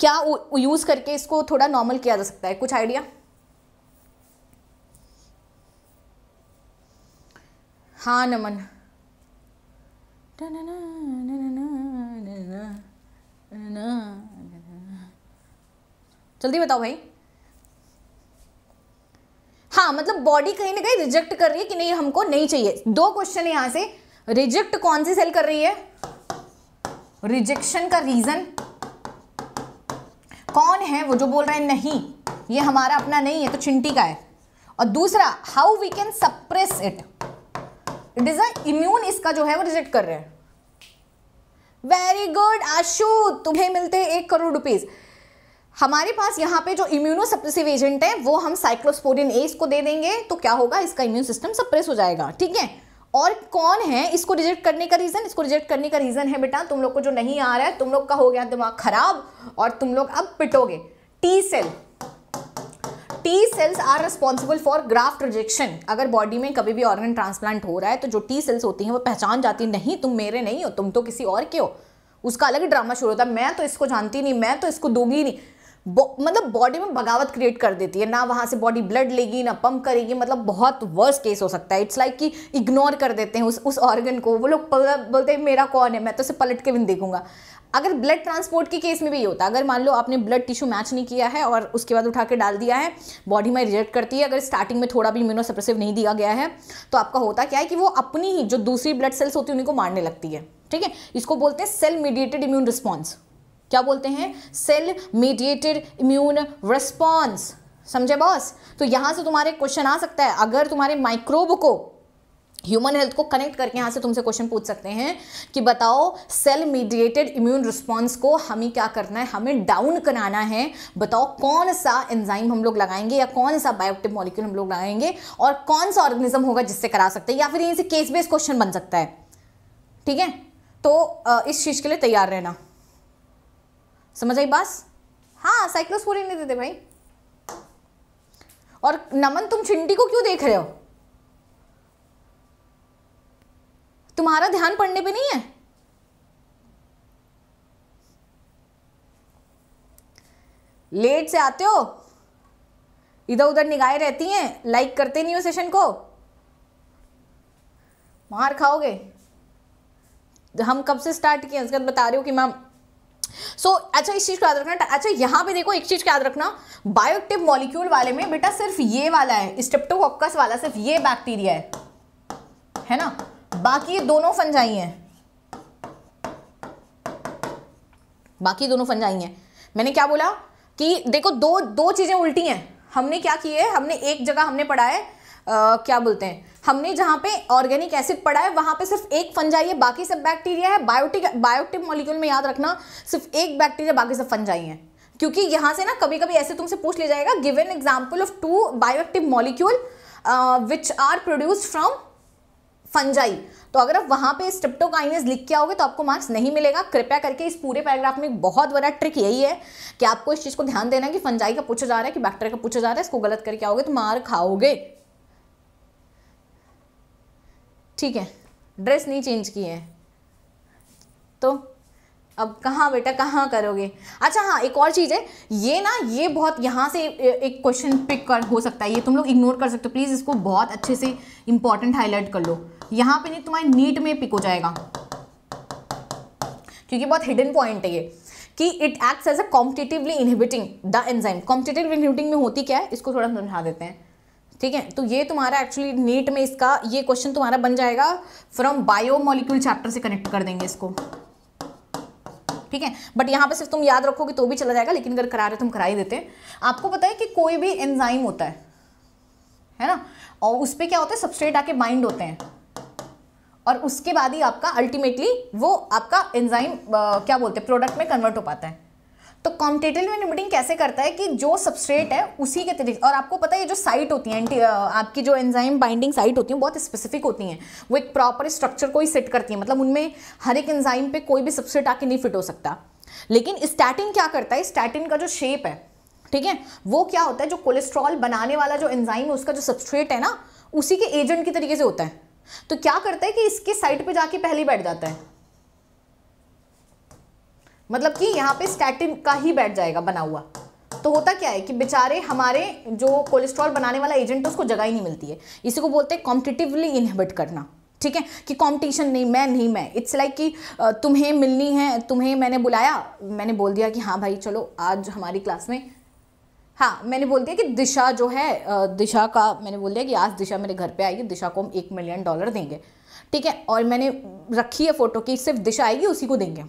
क्या यूज़ करके इसको थोड़ा नॉर्मल किया जा सकता है कुछ आइडिया हाँ नमन जल्दी बताओ भाई हाँ मतलब बॉडी कहीं ना कहीं रिजेक्ट कर रही है कि नहीं हमको नहीं चाहिए दो क्वेश्चन है से रिजेक्ट कौन सी सेल कर रही है रिजेक्शन का रीजन कौन है वो जो बोल रहे हैं नहीं ये हमारा अपना नहीं है तो चिंटी का है और दूसरा how we can suppress it it is immune immune इसका जो है वो रिजेक्ट कर रहे हैं वेरी गुड आशु तुम्हें मिलते एक करोड़ रुपीज हमारे पास यहाँ पे जो इम्यूनो सप्रेसिव एजेंट है वो हम साइक्लोस्पोरिन ए इसको दे देंगे तो क्या होगा इसका इम्यून सिस्टम सप्रेस हो जाएगा ठीक है और कौन है इसको रिजेक्ट करने का रीज़न इसको रिजेक्ट करने का रीज़न है बेटा तुम लोग को जो नहीं आ रहा है तुम लोग का हो गया दिमाग खराब और तुम लोग अब पिटोगे T cell T cells are responsible for graft rejection अगर बॉडी में कभी भी ऑर्गन ट्रांसप्लांट हो रहा है तो जो टी सेल्स होती हैं वो पहचान जाती नहीं तुम मेरे नहीं हो तुम तो किसी और के हो उसका अलग ही ड्रामा शुरू होता है मैं तो इसको जानती नहीं मैं तो इसको दूंगी नहीं मतलब बॉडी में बगावत क्रिएट कर देती है ना वहाँ से बॉडी ब्लड लेगी ना पंप करेगी मतलब बहुत वर्स्ट केस हो सकता है इट्स लाइक कि इग्नोर कर देते हैं उस उस ऑर्गन को वो लोग बोलते हैं मेरा कौन है मैं तो उसे पलट के भी देखूंगा अगर ब्लड ट्रांसपोर्ट के केस में भी ये होता है अगर मान लो आपने ब्लड टिश्यू मैच नहीं किया है और उसके बाद उठा के डाल दिया है बॉडी में रिजेक्ट करती है अगर स्टार्टिंग में थोड़ा भी इम्यूनो सप्रेसिव नहीं दिया गया है तो आपका होता क्या है कि वो अपनी ही जो दूसरी ब्लड सेल्स होती है उन्हीं को मारने लगती है ठीक है इसको बोलते हैं सेल मीडिएटेड इम्यून रिस्पॉन्स क्या बोलते हैं सेल मीडिएटेड इम्यून रिस्पॉन्स समझे बॉस तो यहाँ से तुम्हारे क्वेश्चन आ सकता है अगर तुम्हारे माइक्रोब को ह्यूमन हेल्थ को कनेक्ट करके यहाँ से तुमसे क्वेश्चन पूछ सकते हैं कि बताओ सेल मीडिएटेड इम्यून रिस्पॉन्स को हमें क्या करना है हमें डाउन कराना है बताओ कौन सा एंजाइम हम लोग लगाएंगे या कौन सा बायोटिक मॉलिक्यूल हम लोग लगाएंगे और कौन सा ऑर्गेनिज्म होगा जिससे करा सकते हैं या फिर यहीं से केस बेस्ड क्वेश्चन बन सकता है ठीक है तो इस चीज़ के लिए तैयार रहना समझ आई बस हाँ साइक्लोस्पोरिन नहीं देते भाई और नमन तुम चिंटी को क्यों देख रहे हो तुम्हारा ध्यान पढ़ने पे नहीं है लेट से आते हो इधर उधर निगाहें रहती हैं लाइक करते नहीं हो सेशन को मार खाओगे हम कब से स्टार्ट किए बता रही हो कि मैम सो so, अच्छा इस चीज़ को याद रखना अच्छा यहाँ पे देखो एक चीज़ याद रखना बायोटिप मॉलिक्यूल वाले में बेटा सिर्फ ये वाला है स्टेप्टोकॉकस वाला सिर्फ ये बैक्टीरिया है है ना बाकी ये दोनों फंजाई हैं बाकी दोनों फंजाई हैं मैंने क्या बोला कि देखो दो दो चीज़ें उल्टी हैं हमने क्या किए हमने एक जगह हमने पढ़ा है आ, क्या बोलते हैं हमने जहाँ पे ऑर्गेनिक एसिड पढ़ा है वहाँ पे सिर्फ एक फंजाई है बाकी सब बैक्टीरिया है बायोटिक बायोटिक मॉलिक्यूल में याद रखना सिर्फ एक बैक्टीरिया बाकी सब फंजाई है क्योंकि यहाँ से ना कभी कभी ऐसे तुमसे पूछ लिया जाएगा given example of two bioactive molecule which are produced from fungi तो अगर आप वहाँ पे स्ट्रिप्टोकाइनेस लिख के आओगे तो आपको मार्क्स नहीं मिलेगा कृपया करके इस पूरे पैराग्राफ में एक बहुत बड़ा ट्रिक यही है कि आपको इस चीज़ को ध्यान देना कि फंजाई का पूछा जा रहा है कि बैक्टीरिया का पूछा जा रहा है इसको गलत करके आओगे तो मार खाओगे ठीक है ड्रेस नहीं चेंज की है तो अब कहाँ बेटा कहाँ करोगे अच्छा हाँ एक और चीज़ है ये ना ये बहुत यहाँ से एक क्वेश्चन पिक कर हो सकता है ये तुम लोग इग्नोर कर सकते हो प्लीज़ इसको बहुत अच्छे से इंपॉर्टेंट हाईलाइट कर लो यहाँ पे नहीं तुम्हारे नीट में पिक हो जाएगा क्योंकि बहुत हिडन पॉइंट है ये कि it acts as a competitively inhibiting the enzyme competitive inhibiting में होती क्या है इसको थोड़ा समझा देते हैं ठीक है तो ये तुम्हारा एक्चुअली नीट में इसका ये क्वेश्चन तुम्हारा बन जाएगा फ्रॉम बायोमोलिक्यूल चैप्टर से कनेक्ट कर देंगे इसको ठीक है बट यहाँ पे सिर्फ तुम याद रखोगे तो भी चला जाएगा लेकिन अगर करा रहे तुम तो करा ही देते हैं आपको पता है कि कोई भी एंजाइम होता है है ना और उस पर क्या होता है सबस्ट्रेट आके बाइंड होते हैं और उसके बाद ही आपका अल्टीमेटली वो आपका एंजाइम क्या बोलते हैं प्रोडक्ट में कन्वर्ट हो पाता है तो कॉम्पिटेटिव लिमिटिंग कैसे करता है कि जो सबस्ट्रेट है उसी के तरीके और आपको पता है ये जो साइट होती है आपकी जो एंजाइम बाइंडिंग साइट होती है बहुत स्पेसिफिक होती हैं वो एक प्रॉपर स्ट्रक्चर को ही सेट करती हैं मतलब उनमें हर एक एंजाइम पे कोई भी सबस्ट्रेट आके नहीं फिट हो सकता लेकिन स्टैटिन क्या करता है स्टैटिन का जो शेप है ठीक है वो क्या होता है जो कोलेस्ट्रॉल बनाने वाला जो एंजाइम है उसका जो सबस्ट्रेट है ना उसी के एजेंट के तरीके से होता है तो क्या करता है कि इसके साइड पर जाके पहले बैठ जाता है मतलब कि यहाँ पे स्टैटिन का ही बैठ जाएगा बना हुआ तो होता क्या है कि बेचारे हमारे जो कोलेस्ट्रॉल बनाने वाला एजेंट है उसको जगह ही नहीं मिलती है इसी को बोलते हैं कॉम्पिटिटिवली इनहेबिट करना ठीक है कि कंपटीशन नहीं मैं नहीं मैं इट्स लाइक like कि तुम्हें मिलनी है तुम्हें मैंने बुलाया मैंने बोल दिया कि हाँ भाई चलो आज हमारी क्लास में हाँ मैंने बोल दिया कि दिशा जो है दिशा का मैंने बोल दिया कि आज दिशा मेरे घर पे आएगी दिशा को हम एक मिलियन डॉलर देंगे ठीक है और मैंने रखी है फ़ोटो कि सिर्फ दिशा आएगी उसी को देंगे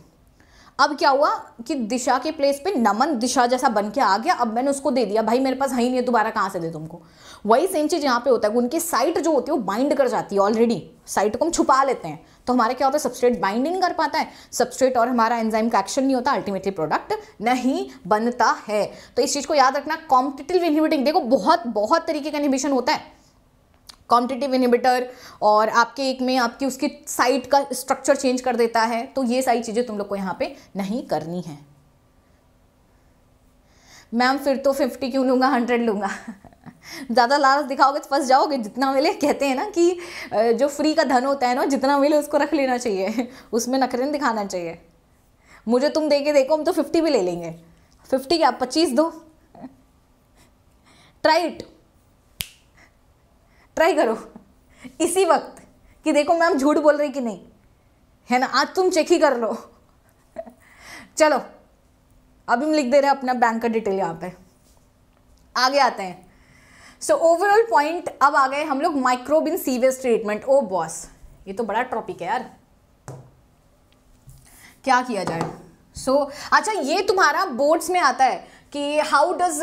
अब क्या हुआ कि दिशा के प्लेस पे नमन दिशा जैसा बन के आ गया अब मैंने उसको दे दिया भाई मेरे पास है ही नहीं दोबारा कहाँ से दे तुमको वही सेम चीज़ यहाँ पे होता है उनकी साइट जो होती है वो बाइंड कर जाती है ऑलरेडी साइट को हम छुपा लेते हैं तो हमारा क्या होता है सबस्ट्रेट बाइंड नहीं कर पाता है सबस्ट्रेट और हमारा एंजाइम का एक्शन नहीं होता अल्टीमेटली प्रोडक्ट नहीं बनता है तो इस चीज़ को याद रखना कॉम्पिटिटिव इनहिबिटिंग देखो बहुत बहुत तरीके का इनहिबिशन होता है कॉम्पिटिटिव इनिबिटर और आपके एक में आपकी उसकी साइट का स्ट्रक्चर चेंज कर देता है तो ये सारी चीज़ें तुम लोग को यहाँ पे नहीं करनी है मैम फिर तो फिफ्टी क्यों लूँगा हंड्रेड लूँगा ज़्यादा लालच दिखाओगे तो फंस जाओगे जितना मिले कहते हैं ना कि जो फ्री का धन होता है ना जितना मिले उसको रख लेना चाहिए उसमें नखरे दिखाना चाहिए मुझे तुम दे के देखो हम तो फिफ्टी भी ले लेंगे फिफ्टी क्या पच्चीस दो ट्राई इट ट्राई करो इसी वक्त कि देखो मैम झूठ बोल रही कि नहीं है ना आज तुम चेक ही कर लो चलो अभी हम लिख दे रहे हैं अपना बैंक का डिटेल यहाँ पे आगे आते हैं सो ओवरऑल पॉइंट अब आ गए हम लोग microbes in sewage treatment oh boss ये तो बड़ा टॉपिक है यार क्या किया जाए सो so, अच्छा ये तुम्हारा बोर्ड्स में आता है कि how does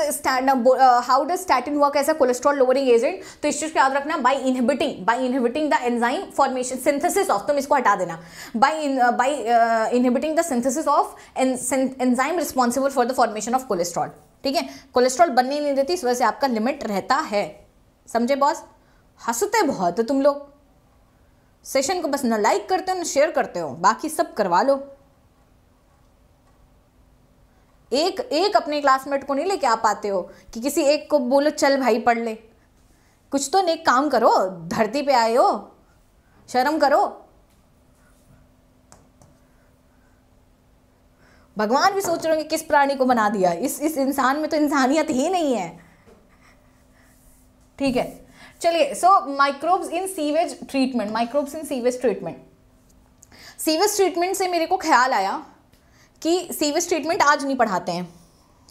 how does statin work as a cholesterol lowering agent तो इस चीज़ को याद रखना by inhibiting by inhibiting the enzyme formation synthesis of तुम इसको हटा देना by by inhibiting the synthesis of enzyme responsible for the formation of cholesterol ठीक है कोलेस्ट्रॉल बनने नहीं देती इस वजह से आपका लिमिट रहता है समझे बॉस हंसते बहुत तुम लोग सेशन को बस ना लाइक करते हो ना शेयर करते हो बाकी सब करवा लो एक एक अपने क्लासमेट को नहीं लेके आ पाते हो कि किसी एक को बोलो चल भाई पढ़ ले कुछ तो नेक काम करो धरती पे आए हो शर्म करो भगवान भी सोच रहे होंगे किस प्राणी को बना दिया इस इस इंसान में तो इंसानियत ही नहीं है ठीक है चलिए so microbes in sewage treatment microbes in sewage treatment sewage treatment से मेरे को ख्याल आया कि सीवेज ट्रीटमेंट आज नहीं पढ़ाते हैं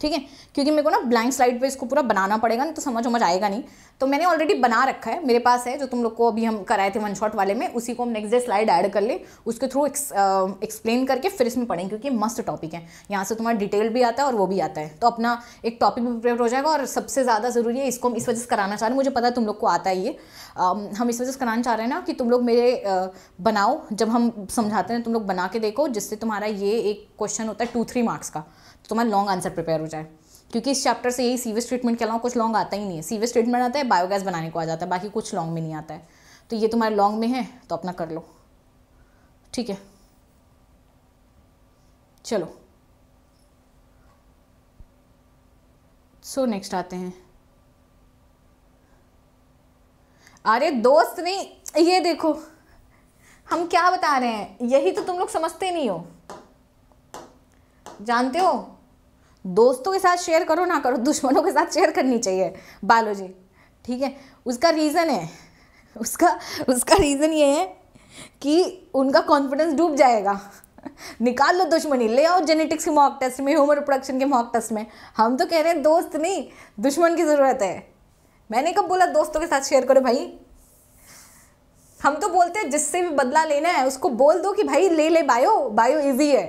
ठीक है क्योंकि मेरे को ना ब्लैंक स्लाइड पे इसको पूरा बनाना पड़ेगा नहीं तो समझ समझ आएगा नहीं तो मैंने ऑलरेडी बना रखा है मेरे पास है जो तुम लोग को अभी हम कराए थे वन शॉट वाले में उसी को हम नेक्स्ट डे स्लाइड ऐड कर ले उसके थ्रू एक्सप्लेन करके फिर इसमें पढ़ेंगे क्योंकि मस्त टॉपिक है यहाँ से तुम्हारा डिटेल भी आता है और वो भी आता है तो अपना एक टॉपिक भी प्रिपेयर हो जाएगा और सबसे ज़्यादा ज़रूरी है इसको हम इस वजह से कराना चाह रहे हैं मुझे पता है तुम लोग को आता है ये हम इस वजह से कराना चाह रहे हैं ना कि तुम लोग मेरे बनाओ जब हम समझाते हैं तुम लोग बना के देखो जिससे तुम्हारा ये एक क्वेश्चन होता है टू थ्री मार्क्स का तो तुम्हारा लॉन्ग आंसर प्रिपेयर हो जाए क्योंकि इस चैप्टर से यही सीवेज ट्रीटमेंट के अलावा कुछ लॉन्ग आता ही नहीं है सीवेज ट्रीटमेंट आता है बायोगैस बनाने को आ जाता है बाकी कुछ लॉन्ग में नहीं आता है तो ये तुम्हारे लॉन्ग में है तो अपना कर लो ठीक है चलो सो so, नेक्स्ट आते हैं अरे दोस्त नहीं ये देखो हम क्या बता रहे हैं यही तो तुम लोग समझते नहीं हो जानते हो दोस्तों के साथ शेयर करो ना करो दुश्मनों के साथ शेयर करनी चाहिए बालोजी ठीक है उसका रीज़न है उसका उसका रीज़न ये है कि उनका कॉन्फिडेंस डूब जाएगा निकाल लो दुश्मनी ले आओ जेनेटिक्स के मॉक टेस्ट में ह्यूमन प्रोडक्शन के मॉक टेस्ट में हम तो कह रहे हैं दोस्त नहीं दुश्मन की ज़रूरत है मैंने कब बोला दोस्तों के साथ शेयर करो भाई हम तो बोलते हैं जिससे भी बदला लेना है उसको बोल दो कि भाई ले ले बायो बायो इजी है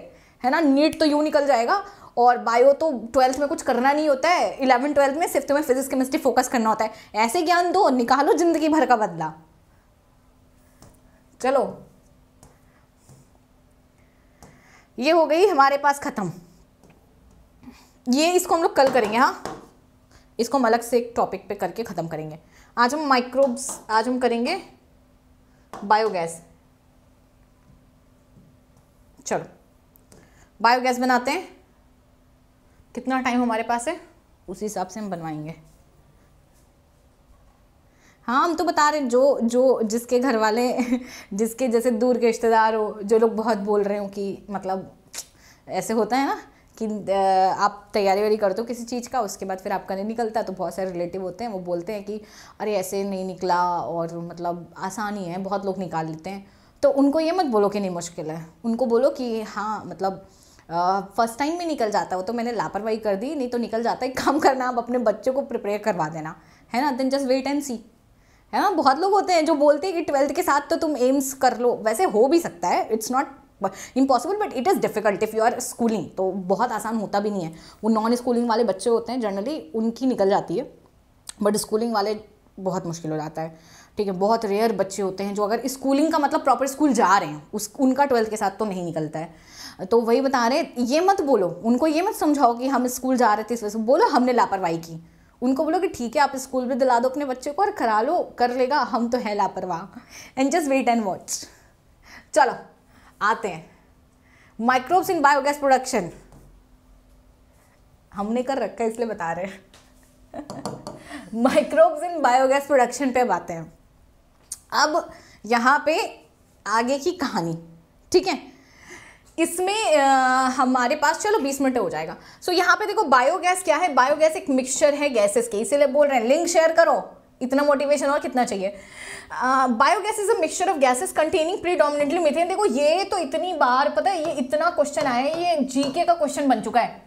है ना नीट तो यूँ निकल जाएगा और बायो तो ट्वेल्थ में कुछ करना नहीं होता है इलेवन ट्वेल्थ में सिर्फ तुम्हें फिजिक्स केमिस्ट्री फोकस करना होता है ऐसे ज्ञान दो निकालो जिंदगी भर का बदला चलो ये हो गई हमारे पास ख़त्म ये इसको हम लोग कल करेंगे हाँ इसको हम अलग से एक टॉपिक पे करके ख़त्म करेंगे आज हम माइक्रोब्स आज हम करेंगे बायोगैस चलो बायोगैस बनाते हैं कितना टाइम हमारे पास है उसी हिसाब से हम बनवाएंगे हाँ हम तो बता रहे हैं जो जो जिसके घर वाले जिसके जैसे दूर के रिश्तेदार हो जो लोग बहुत बोल रहे हो कि मतलब ऐसे होता है ना कि आप तैयारी वारी करते हो किसी चीज़ का उसके बाद फिर आपका नहीं निकलता तो बहुत सारे रिलेटिव होते हैं वो बोलते हैं कि अरे ऐसे नहीं निकला और मतलब आसानी है बहुत लोग निकाल लेते हैं तो उनको ये मत बोलो कि नहीं मुश्किल है उनको बोलो कि हाँ मतलब फर्स्ट टाइम में निकल जाता हो वो तो मैंने लापरवाही कर दी नहीं तो निकल जाता है काम करना आप अपने बच्चों को प्रिपेयर करवा देना है ना then just wait and see है ना बहुत लोग होते हैं जो बोलते हैं कि ट्वेल्थ के साथ तो तुम एम्स कर लो वैसे हो भी सकता है it's not impossible but it is difficult if you are schooling तो बहुत आसान होता भी नहीं है वो नॉन स्कूलिंग वाले बच्चे होते हैं जनरली उनकी निकल जाती है बट स्कूलिंग वाले बहुत मुश्किल हो जाता है ठीक है बहुत रेयर बच्चे होते हैं जो अगर स्कूलिंग का मतलब प्रॉपर स्कूल जा रहे हैं उस उनका ट्वेल्थ के साथ तो नहीं निकलता है तो वही बता रहे ये मत बोलो उनको ये मत समझाओ कि हम स्कूल जा रहे थे इस वजह से बोलो हमने लापरवाही की उनको बोलो कि ठीक है आप स्कूल में दिला दो अपने बच्चे को और करा लो कर लेगा हम तो हैं लापरवाह and just wait and watch चलो आते हैं माइक्रोब्स इन बायोगैस प्रोडक्शन हमने कर रखा है इसलिए बता रहे हैं माइक्रोब्स इन बायोगैस प्रोडक्शन पे बातें हैं अब यहाँ पे आगे की कहानी ठीक है इसमें आ, हमारे पास चलो 20 मिनट हो जाएगा सो so, यहाँ पे देखो बायोगैस क्या है बायोगैस एक मिक्सचर है गैसेस के इसीलिए बोल रहे हैं लिंक शेयर करो इतना मोटिवेशन और कितना चाहिए biogas is a mixture of gases containing predominantly methane देखो ये तो इतनी बार पता है ये इतना क्वेश्चन आया है ये जीके का क्वेश्चन बन चुका है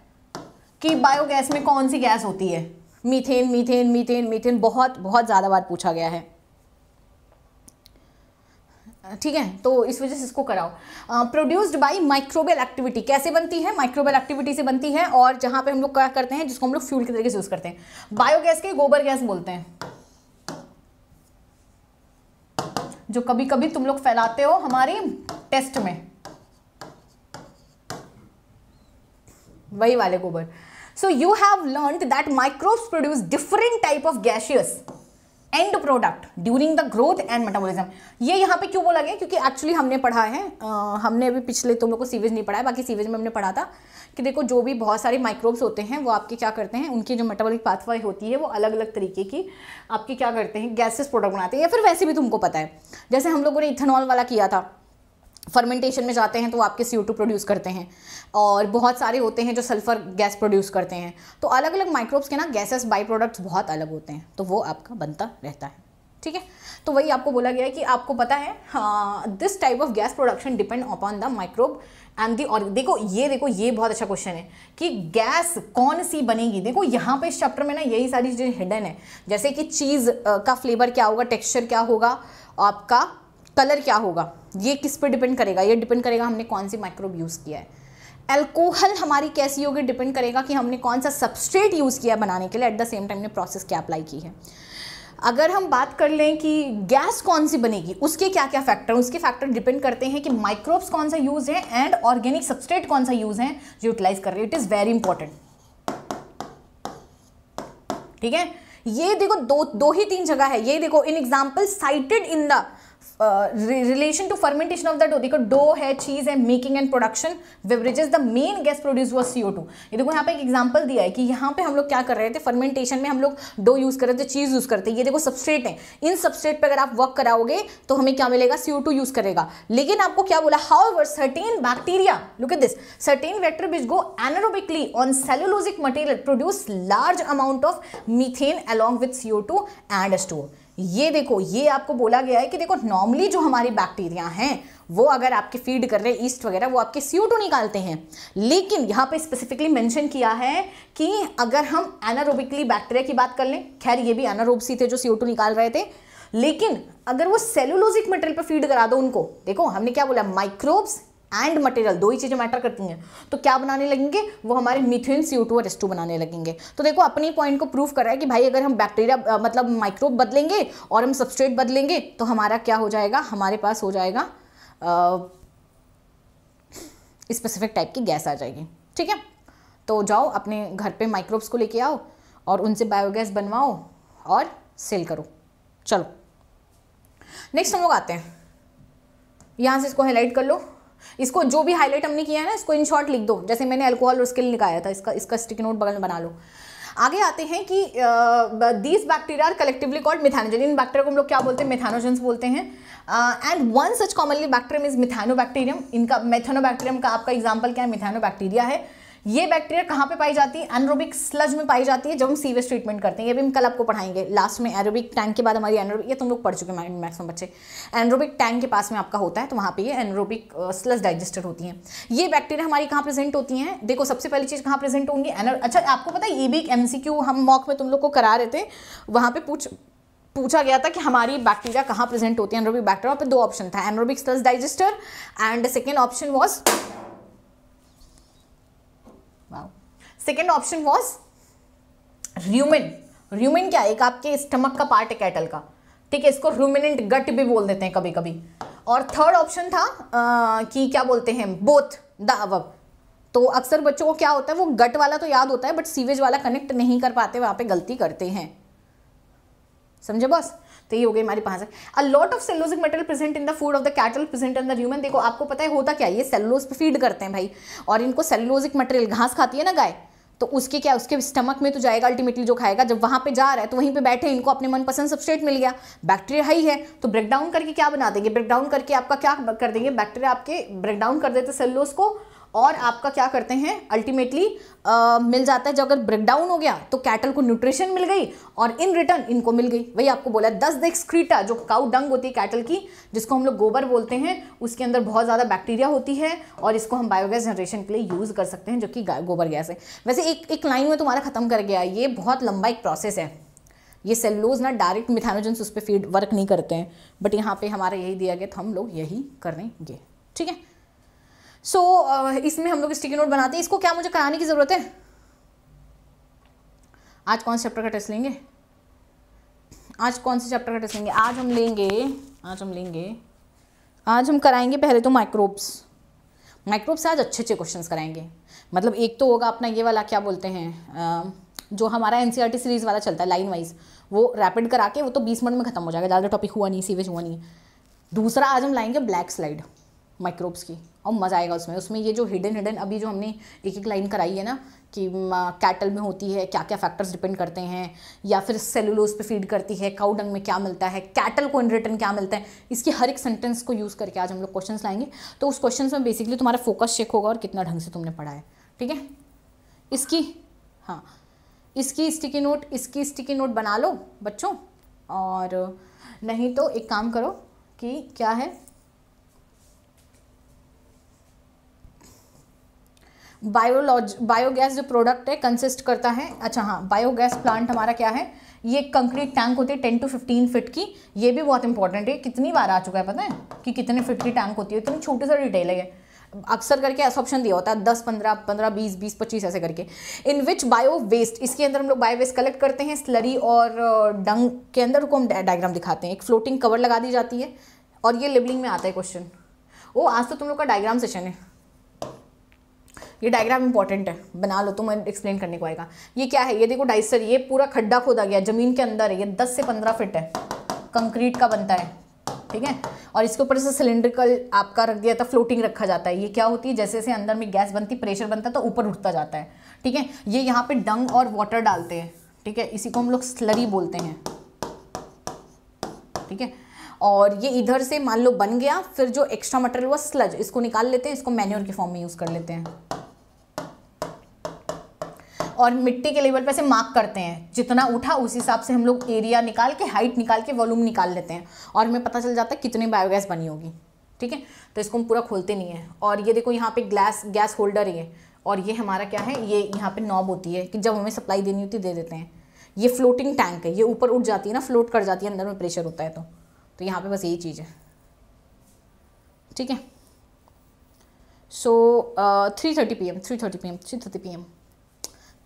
कि बायोगैस में कौन सी गैस होती है मीथेन मीथेन मीथेन मीथेन बहुत बहुत ज़्यादा बार पूछा गया है ठीक है तो इस वजह से इसको कराओ प्रोड्यूस्ड बाय माइक्रोबेल एक्टिविटी कैसे बनती है माइक्रोबेल एक्टिविटी से बनती है और जहां पे हम लोग क्या करते हैं जिसको हम लोग फ्यूल के तरीके से यूज़ करते हैं बायोगैस के गोबर गैस बोलते हैं जो कभी कभी तुम लोग फैलाते हो हमारे टेस्ट में वही वाले गोबर so you have learn that microbes produce different type of gaseous end product during the growth and metabolism ये यहाँ पे क्यों बोला गया क्योंकि एक्चुअली हमने पढ़ा है आ, हमने अभी पिछले तुम लोग को सीवेज नहीं पढ़ा है बाकी सीवेज में हमने पढ़ा था कि देखो जो भी बहुत सारे माइक्रोब्स होते हैं वो आपके क्या करते हैं उनकी जो मेटाबॉलिक पाथवे होती है वो अलग अलग तरीके की आपकी क्या करते हैं गैसेस प्रोडक्ट बनाते हैं या फिर वैसे भी तुमको पता है जैसे हम लोगों ने इथेनॉल वाला किया था फर्मेंटेशन में जाते हैं तो वो आपके सी प्रोड्यूस करते हैं और बहुत सारे होते हैं जो सल्फ़र गैस प्रोड्यूस करते हैं तो अलग अलग माइक्रोब्स के ना गैसेस बाई प्रोडक्ट्स बहुत अलग होते हैं तो वो आपका बनता रहता है ठीक है तो वही आपको बोला गया है कि आपको पता है this type of gas production depend upon the microbe and the और देखो ये देखो ये बहुत अच्छा क्वेश्चन है कि गैस कौन सी बनेगी देखो यहाँ पे इस चैप्टर में ना यही सारी चीज़ें हिडन है जैसे कि चीज़ का फ्लेवर क्या होगा टेक्सचर क्या होगा आपका कलर क्या होगा ये किस पे डिपेंड करेगा ये डिपेंड करेगा हमने कौन सी माइक्रोब यूज़ किया है एल्कोहल हमारी कैसी होगी डिपेंड करेगा कि हमने कौन सा सबस्ट्रेट यूज़ किया बनाने के लिए एट द सेम टाइम ने प्रोसेस क्या अप्लाई की है अगर हम बात कर लें कि गैस कौन सी बनेगी उसके क्या क्या फैक्टर उसके फैक्टर डिपेंड करते हैं कि माइक्रोब्स कौन सा यूज़ है एंड ऑर्गेनिक सबस्ट्रेट कौन सा यूज़ है जो यूटिलाइज कर रहे हैं इट इज़ वेरी इंपॉर्टेंट ठीक है ये देखो दो दो ही तीन जगह है ये देखो in example cited in the relation to fermentation of the dough देखो डो है चीज है and production production the main gas produce was CO two ये देखो यहाँ पे एक एग्जाम्पल दिया है कि यहाँ पे हम लोग क्या कर रहे थे फर्मेंटेशन में हम लोग डो यूज़ कर रहे थे चीज़ यूज़ करते ये देखो सबस्ट्रेट है इन सबस्ट्रेट पर अगर आप वर्क कराओगे तो हमें क्या मिलेगा सीओ टू यूज़ करेगा लेकिन आपको क्या बोला however certain bacteria look at this certain vector which go anaerobically on cellulosic material produce large amount of methane along with C and store ये देखो ये आपको बोला गया है कि देखो नॉर्मली जो हमारी बैक्टीरिया हैं वो अगर आपके फीड कर रहे ईस्ट वगैरह वो आपके सी निकालते हैं लेकिन यहाँ पे स्पेसिफिकली मेंशन किया है कि अगर हम एनारोबिकली बैक्टीरिया की बात कर लें खैर ये भी एनारोब्सी थे जो सी निकाल रहे थे लेकिन अगर वो सेलुलोजिक मटेरियल पर फीड करा दो उनको देखो हमने क्या बोला माइक्रोब्स एंड मटेरियल दो ही चीज़ें मैटर करती हैं तो क्या बनाने लगेंगे वो हमारे मिथेन सी और एस बनाने लगेंगे तो देखो अपने पॉइंट को प्रूव कर रहा है कि भाई अगर हम बैक्टीरिया मतलब माइक्रोब बदलेंगे और हम सबस्ट्रेट बदलेंगे तो हमारा क्या हो जाएगा हमारे पास हो जाएगा स्पेसिफिक टाइप की गैस आ जाएगी ठीक है तो जाओ अपने घर पे माइक्रोब्स को लेके आओ और उनसे बायोगैस बनवाओ और सेल करो चलो नेक्स्ट हम लोग आते हैं यहाँ से इसको हाईलाइट कर लो इसको जो भी हाईलाइट हमने किया है ना इसको इन शॉर्ट लिख दो जैसे मैंने अल्कोहल और स्किल निकाया था इसका इसका स्टिक नोट बगल में बना लो आगे आते हैं कि these bacteria are collectively called methanogen इन बैक्टीरिया को हम लोग क्या बोलते हैं मिथानोजन बोलते हैं and one such commonly bacterium is methanobacterium इनका मेथानो का आपका एग्जाम्पल क्या है मिथानोबैक्टीरिया बैक्टीरिया है ये बैक्टीरिया कहाँ पे पाई जाती है एनरोबिक स्लज में पाई जाती है जब हम सीवेज ट्रीटमेंट करते हैं ये भी हम कल आपको पढ़ाएंगे लास्ट में एरोबिक टैंक के बाद हमारी एनरोबिक ये तुम लोग पढ़ चुके हैं मैक्सिमम बच्चे एनरोबिक टैंक के पास में आपका होता है तो वहाँ पे ये एनरोबिक स्लज डाइजेस्टेड होती हैं ये बैक्टीरिया हमारी कहाँ प्रेजेंट होती हैं देखो सबसे पहली चीज़ कहाँ प्रेजेंट होंगी अच्छा आपको पता है ये भी एक हम मॉक में तुम लोग को करा रहे थे वहाँ पर पूछ पूछा गया था कि हमारी बैक्टीरिया कहाँ प्रेजेंट होती है एनरोबिक बैक्टीरिया पे दो ऑप्शन था anaerobic sludge digester and second option was second option was rumen rumen क्या एक आपके स्टमक का पार्ट है कैटल का ठीक है इसको रूमिनेंट गट भी बोल देते हैं कभी कभी और थर्ड ऑप्शन था आ, कि क्या बोलते हैं बोथ द अव तो अक्सर बच्चों को क्या होता है वो गट वाला तो याद होता है बट सीवेज वाला कनेक्ट नहीं कर पाते वहां पे गलती करते हैं समझे बॉस तो ये हो गई हमारी पाँच a lot of cellulosic metal present in the food of the cattle present in the human देखो आपको पता है होता क्या ये सेलोज फीड करते हैं भाई और इनको सेलोजिक मटेरियल घास खाती है ना गाय तो उसके क्या उसके स्टमक में तो जाएगा अल्टीमेटली जो खाएगा जब वहाँ पे जा रहा है तो वहीं पे बैठे इनको अपने मनपसंद सबस्टेट मिल गया बैक्टीरिया हाई है तो ब्रेकडाउन करके क्या बना देंगे ब्रेकडाउन करके आपका क्या कर देंगे बैक्टीरिया आपके ब्रेकडाउन कर देते सेलोस को और आपका क्या करते हैं अल्टीमेटली मिल जाता है जब अगर ब्रेकडाउन हो गया तो कैटल को न्यूट्रिशन मिल गई और इन रिटर्न इनको मिल गई वही आपको बोला दस द एक्सक्रीटा जो काउ डंग होती है कैटल की जिसको हम लोग गोबर बोलते हैं उसके अंदर बहुत ज़्यादा बैक्टीरिया होती है और इसको हम बायोगैस जनरेशन के लिए यूज़ कर सकते हैं जो कि गोबर गैस है वैसे एक एक लाइन में तुम्हारा ख़त्म कर गया ये बहुत लंबा एक प्रोसेस है ये सेल्लोज ना डायरेक्ट मिथानोजन उस पर फीड वर्क नहीं करते हैं बट यहाँ पे हमारा यही दिया गया तो हम लोग यही करेंगे ठीक है सो so, uh, इसमें हम लोग स्टिकी नोट बनाते हैं इसको क्या मुझे कराने की ज़रूरत है आज कौन से चैप्टर का टेस्ट लेंगे आज कौन से चैप्टर का टेस्ट लेंगे आज हम लेंगे आज हम लेंगे आज हम कराएंगे पहले तो माइक्रोब्स माइक्रोब्स आज अच्छे अच्छे क्वेश्चंस कराएंगे मतलब एक तो होगा अपना ये वाला क्या बोलते हैं जो हमारा एन सीरीज़ e वाला चलता है लाइन वाइज वो रैपिड करा के वो तो बीस मिनट में खत्म हो जाएगा ज़्यादा टॉपिक हुआ नहीं सीवेज हुआ नहीं दूसरा आज हम लाएंगे ब्लैक स्लाइड माइक्रोब्स की और मज़ा आएगा उसमें उसमें ये जो हिडन हिडन अभी जो हमने एक एक लाइन कराई है ना कि कैटल में होती है क्या क्या फैक्टर्स डिपेंड करते हैं या फिर सेलुलोज पे फीड करती है काउ डंग में क्या मिलता है कैटल को इन रिटर्न क्या मिलता है इसकी हर एक सेंटेंस को यूज़ करके आज हम लोग क्वेश्चन लाएंगे तो उस क्वेश्चन में बेसिकली तुम्हारा फोकस चेक होगा और कितना ढंग से तुमने पढ़ा है ठीक है इसकी हाँ इसकी स्टिकी नोट इसकी स्टिकी नोट बना लो बच्चों और नहीं तो एक काम करो कि क्या है बायोलॉज बायोगैस जो प्रोडक्ट है कंसिस्ट करता है अच्छा हाँ बायोगैस प्लांट हमारा क्या है ये कंक्रीट टैंक होती है टेन टू फिफ्टीन फिट की ये भी बहुत इंपॉर्टेंट है कितनी बार आ चुका है पता है कि कितने फिट की टैंक होती है इतनी छोटी सा डिटेल है अक्सर करके ऐसा ऑप्शन दिया होता है दस पंद्रह पंद्रह बीस बीस पच्चीस ऐसे करके इन विच बायो वेस्ट इसके अंदर हम लोग बायो वेस्ट कलेक्ट करते हैं स्लरी और डंग के अंदर को हम डायग्राम दिखाते हैं एक फ्लोटिंग कवर लगा दी जाती है और ये लेबलिंग में आता है क्वेश्चन वो आज तो तुम लोग का डायग्राम सेशन है ये डायग्राम इंपॉर्टेंट है बना लो तो मैं एक्सप्लेन करने को आएगा ये क्या है ये देखो डाइसर ये पूरा खड्डा खोदा गया ज़मीन के अंदर है ये दस से पंद्रह फिट है कंक्रीट का बनता है ठीक है और इसके ऊपर जैसे सिलेंड्रिकल आपका रख दिया था फ्लोटिंग रखा जाता है ये क्या होती है जैसे जैसे अंदर में गैस बनती प्रेशर बनता है तो ऊपर उठता जाता है ठीक है ये यहाँ पे डंग और वाटर डालते हैं ठीक है इसी को हम लोग स्लरी बोलते हैं ठीक है और ये इधर से मान लो बन गया फिर जो एक्स्ट्रा मटेरियल हुआ स्लज इसको निकाल लेते हैं इसको मैन्यूर के फॉर्म में यूज़ कर लेते हैं और मिट्टी के लेवल पर से मार्क करते हैं जितना उठा उस हिसाब से हम लोग एरिया निकाल के हाइट निकाल के वॉल्यूम निकाल लेते हैं और हमें पता चल जाता है कितनी बायोगैस बनी होगी ठीक है तो इसको हम पूरा खोलते नहीं है और ये देखो यहाँ पे ग्लास गैस होल्डर है और ये हमारा क्या है ये यहाँ पे नॉब होती है कि जब हमें सप्लाई देनी होती है दे देते हैं ये फ्लोटिंग टैंक है ये ऊपर उठ जाती है ना फ्लोट कर जाती है अंदर में प्रेशर होता है तो तो यहाँ पे बस यही चीज़ है ठीक है so three thirty P M three thirty P M three thirty P M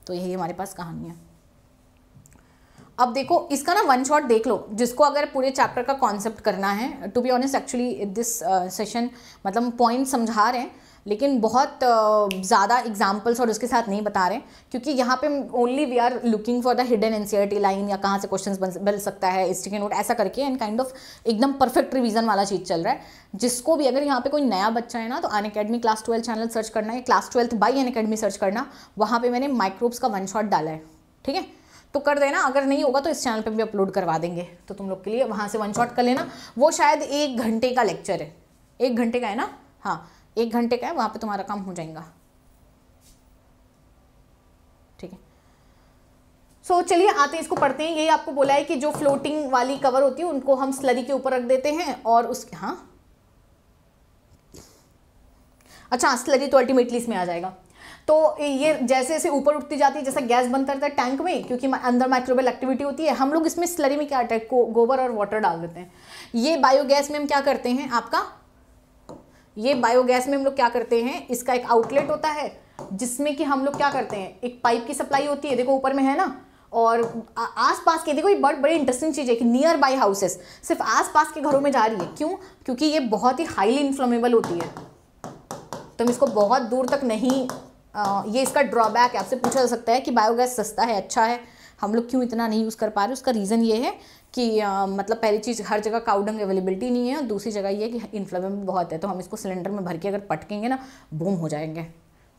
तो यही हमारे पास कहानी है अब देखो इसका ना वन शॉट देख लो जिसको अगर पूरे चैप्टर का कॉन्सेप्ट करना है to be honest actually this session मतलब पॉइंट समझा रहे हैं लेकिन बहुत ज़्यादा एग्जाम्पल्स और उसके साथ नहीं बता रहे क्योंकि यहाँ पे only we are looking for the hidden an line या कहाँ से क्वेश्चन बन बन सकता है टिके नोट ऐसा करके एंड काइंड ऑफ एकदम परफेक्ट रिविजन वाला चीज़ चल रहा है जिसको भी अगर यहाँ पे कोई नया बच्चा है ना तो Unacademy class twelfth channel search करना है class twelfth by Unacademy search करना वहाँ पर मैंने माइक्रोब्स का वन शॉट डाला है ठीक है तो कर देना अगर नहीं होगा तो इस चैनल पे भी अपलोड करवा देंगे तो तुम लोग के लिए वहाँ से वन शॉट कर लेना वो शायद एक घंटे का लेक्चर है एक घंटे का है ना हाँ एक घंटे का है वहाँ पे तुम्हारा काम हो जाएगा ठीक है सो so, चलिए आते हैं इसको पढ़ते हैं यही आपको बोला है कि जो फ्लोटिंग वाली कवर होती है उनको हम स्लरी के ऊपर रख देते हैं और उसके हाँ अच्छा स्लरी तो अल्टीमेटली इसमें आ जाएगा तो ये जैसे जैसे ऊपर उठती जाती है जैसा गैस बनता रहता है टैंक में क्योंकि अंदर माइक्रोबल एक्टिविटी होती है हम लोग इसमें स्लरी में क्या अटैक गोबर और वाटर डाल देते हैं ये बायोगैस में हम क्या करते हैं आपका ये बायोगैस में हम लोग क्या करते हैं इसका एक आउटलेट होता है जिसमें कि हम लोग क्या करते हैं एक पाइप की सप्लाई होती है देखो ऊपर में है ना और आसपास के देखो ये बड़ बड़ी इंटरेस्टिंग चीज़ है कि नियर बाई हाउसेस सिर्फ आसपास के घरों में जा रही है क्यों क्योंकि ये बहुत ही हाईली इन्फ्लोमेबल होती है तो हम इसको बहुत दूर तक नहीं आ, ये इसका ड्रॉबैक है आपसे पूछा जा सकता है कि बायोगैस सस्ता है अच्छा है हम लोग क्यों इतना नहीं यूज़ कर पा रहे उसका रीज़न ये है कि आ, मतलब पहली चीज़ हर जगह काउडंग अवेलेबिलिटी नहीं है और दूसरी जगह ये है कि इन्फ्लोम बहुत है तो हम इसको सिलेंडर में भर के अगर पटकेंगे ना बूम हो जाएंगे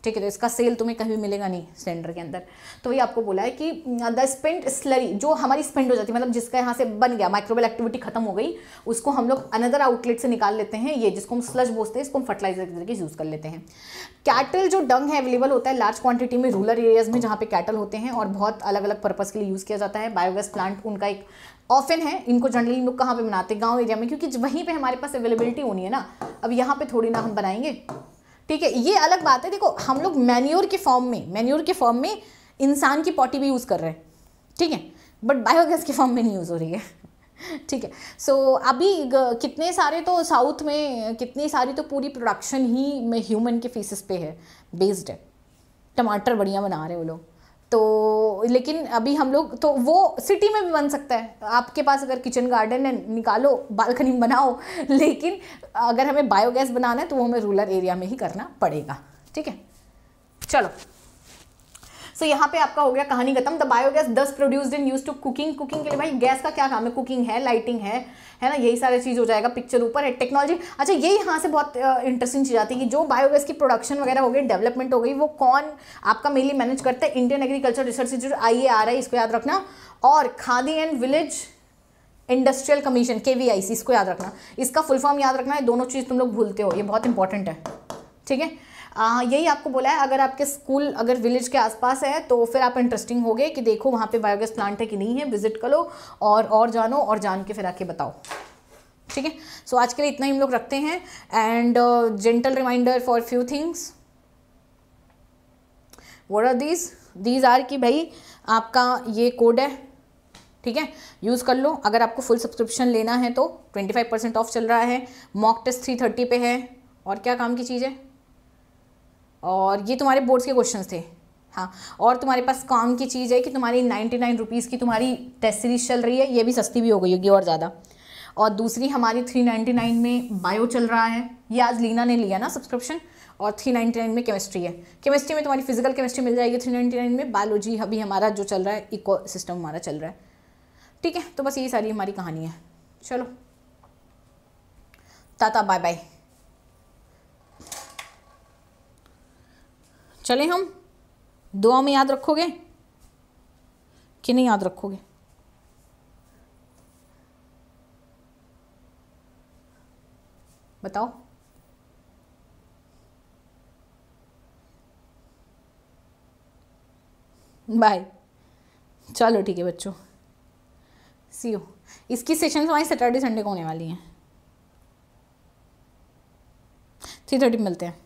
ठीक है तो इसका सेल तुम्हें कहीं मिलेगा नहीं सिलेंडर के अंदर तो ये आपको बोला है कि द स्पेंट स्लरी जो हमारी स्पेंड हो जाती है मतलब जिसका यहाँ से बन गया माइक्रोवेल एक्टिविटी खत्म हो गई उसको हम लोग अनदर आउटलेट से निकाल लेते हैं ये जिसको हम स्लज बोलते हैं इसको हम फर्टिलाइजर के तरीके यूज़ कर लेते हैं कैटल जो डंग है अवेलेबल होता है लार्ज क्वांटिटी में रूरल एरियाज में जहाँ पे कैटल होते हैं और बहुत अलग अलग पर्पज़ के लिए यूज़ किया जाता है बायोगैस प्लांट उनका एक ऑफन है इनको जनरली लोग कहाँ पर बनाते हैं गाँव एरिया में क्योंकि वहीं पर हमारे पास अवेलेबिलिटी होनी है ना अब यहाँ पर थोड़ी ना हम बनाएंगे ठीक है ये अलग बात है देखो हम लोग मैन्योर के फॉर्म में मैन्योर के फॉर्म में इंसान की पॉटी भी यूज़ कर रहे हैं ठीक है बट बायोगैस के फॉर्म में नहीं यूज़ हो रही है ठीक है सो so, अभी कितने सारे तो साउथ में कितनी सारी तो पूरी प्रोडक्शन ही में ह्यूमन के फेसिस पे है बेस्ड है टमाटर बढ़िया बना रहे हैं वो लोग तो लेकिन अभी हम लोग तो वो सिटी में भी बन सकता है आपके पास अगर किचन गार्डन है निकालो बालकनी बनाओ लेकिन अगर हमें बायोगैस बनाना है तो वो हमें रूरल एरिया में ही करना पड़ेगा ठीक है चलो सो so, यहाँ पे आपका हो गया कहानी खत्म the biogas thus produced in use to cooking cooking के लिए भाई गैस का क्या काम है कुकिंग है लाइटिंग है है ना यही सारी चीज़ हो जाएगा पिक्चर ऊपर है टेक्नोलॉजी अच्छा ये यहाँ से बहुत इंटरेस्टिंग चीज़ आती है कि जो बायोगैस की प्रोडक्शन वगैरह हो गई डेवलपमेंट हो गई वो कौन आपका मेनली मैनेज करता है इंडियन एग्रीकल्चर रिसर्च इंस्टीट्यूट आई आ रहा है इसको याद रखना और Khadi and Village Industrial Commission K V I C इसको याद रखना इसका फुल फॉर्म याद रखना है दोनों चीज़ तुम लोग भूलते हो ये बहुत इंपॉर्टेंट है ठीक है यही आपको बोला है अगर आपके स्कूल अगर विलेज के आसपास है तो फिर आप इंटरेस्टिंग हो गए कि देखो वहाँ पे बायोगैस प्लांट है कि नहीं है विजिट करो और और जानो और जान के फिर आके बताओ ठीक है सो आज के लिए इतना ही हम लोग रखते हैं and gentle reminder for few things what are these these are कि भाई आपका ये कोड है ठीक है यूज़ कर लो अगर आपको फुल सब्सक्रिप्शन लेना है तो 25% ऑफ चल रहा है मॉक टेस्ट 330 पे है और क्या काम की चीज़ है और ये तुम्हारे बोर्ड्स के क्वेश्चन थे हाँ और तुम्हारे पास काम की चीज़ है कि तुम्हारी नाइन्टी नाइन रुपीज़ की तुम्हारी टेस्ट सीरीज चल रही है ये भी सस्ती भी हो गई होगी और ज़्यादा और दूसरी हमारी थ्री नाइन्टी नाइन में बायो चल रहा है ये आज लीना ने लिया ना सब्सक्रिप्शन और थ्री नाइन्टी नाइन में केमिस्ट्री है केमिस्ट्री में तुम्हारी फिजिकल केमिस्ट्री मिल जाएगी थ्री नाइन्टी नाइन में बायोलॉजी अभी हमारा जो चल रहा है इको सिस्टम हमारा चल रहा है ठीक है तो बस यही सारी हमारी कहानी है चलो टाटा बाय बाय चले हम दुआ में याद रखोगे कि नहीं याद रखोगे बताओ बाय चलो ठीक है बच्चों सी यू इसकी सेशन हमारी सैटरडे संडे को होने वाली हैं थ्री थर्टी मिलते हैं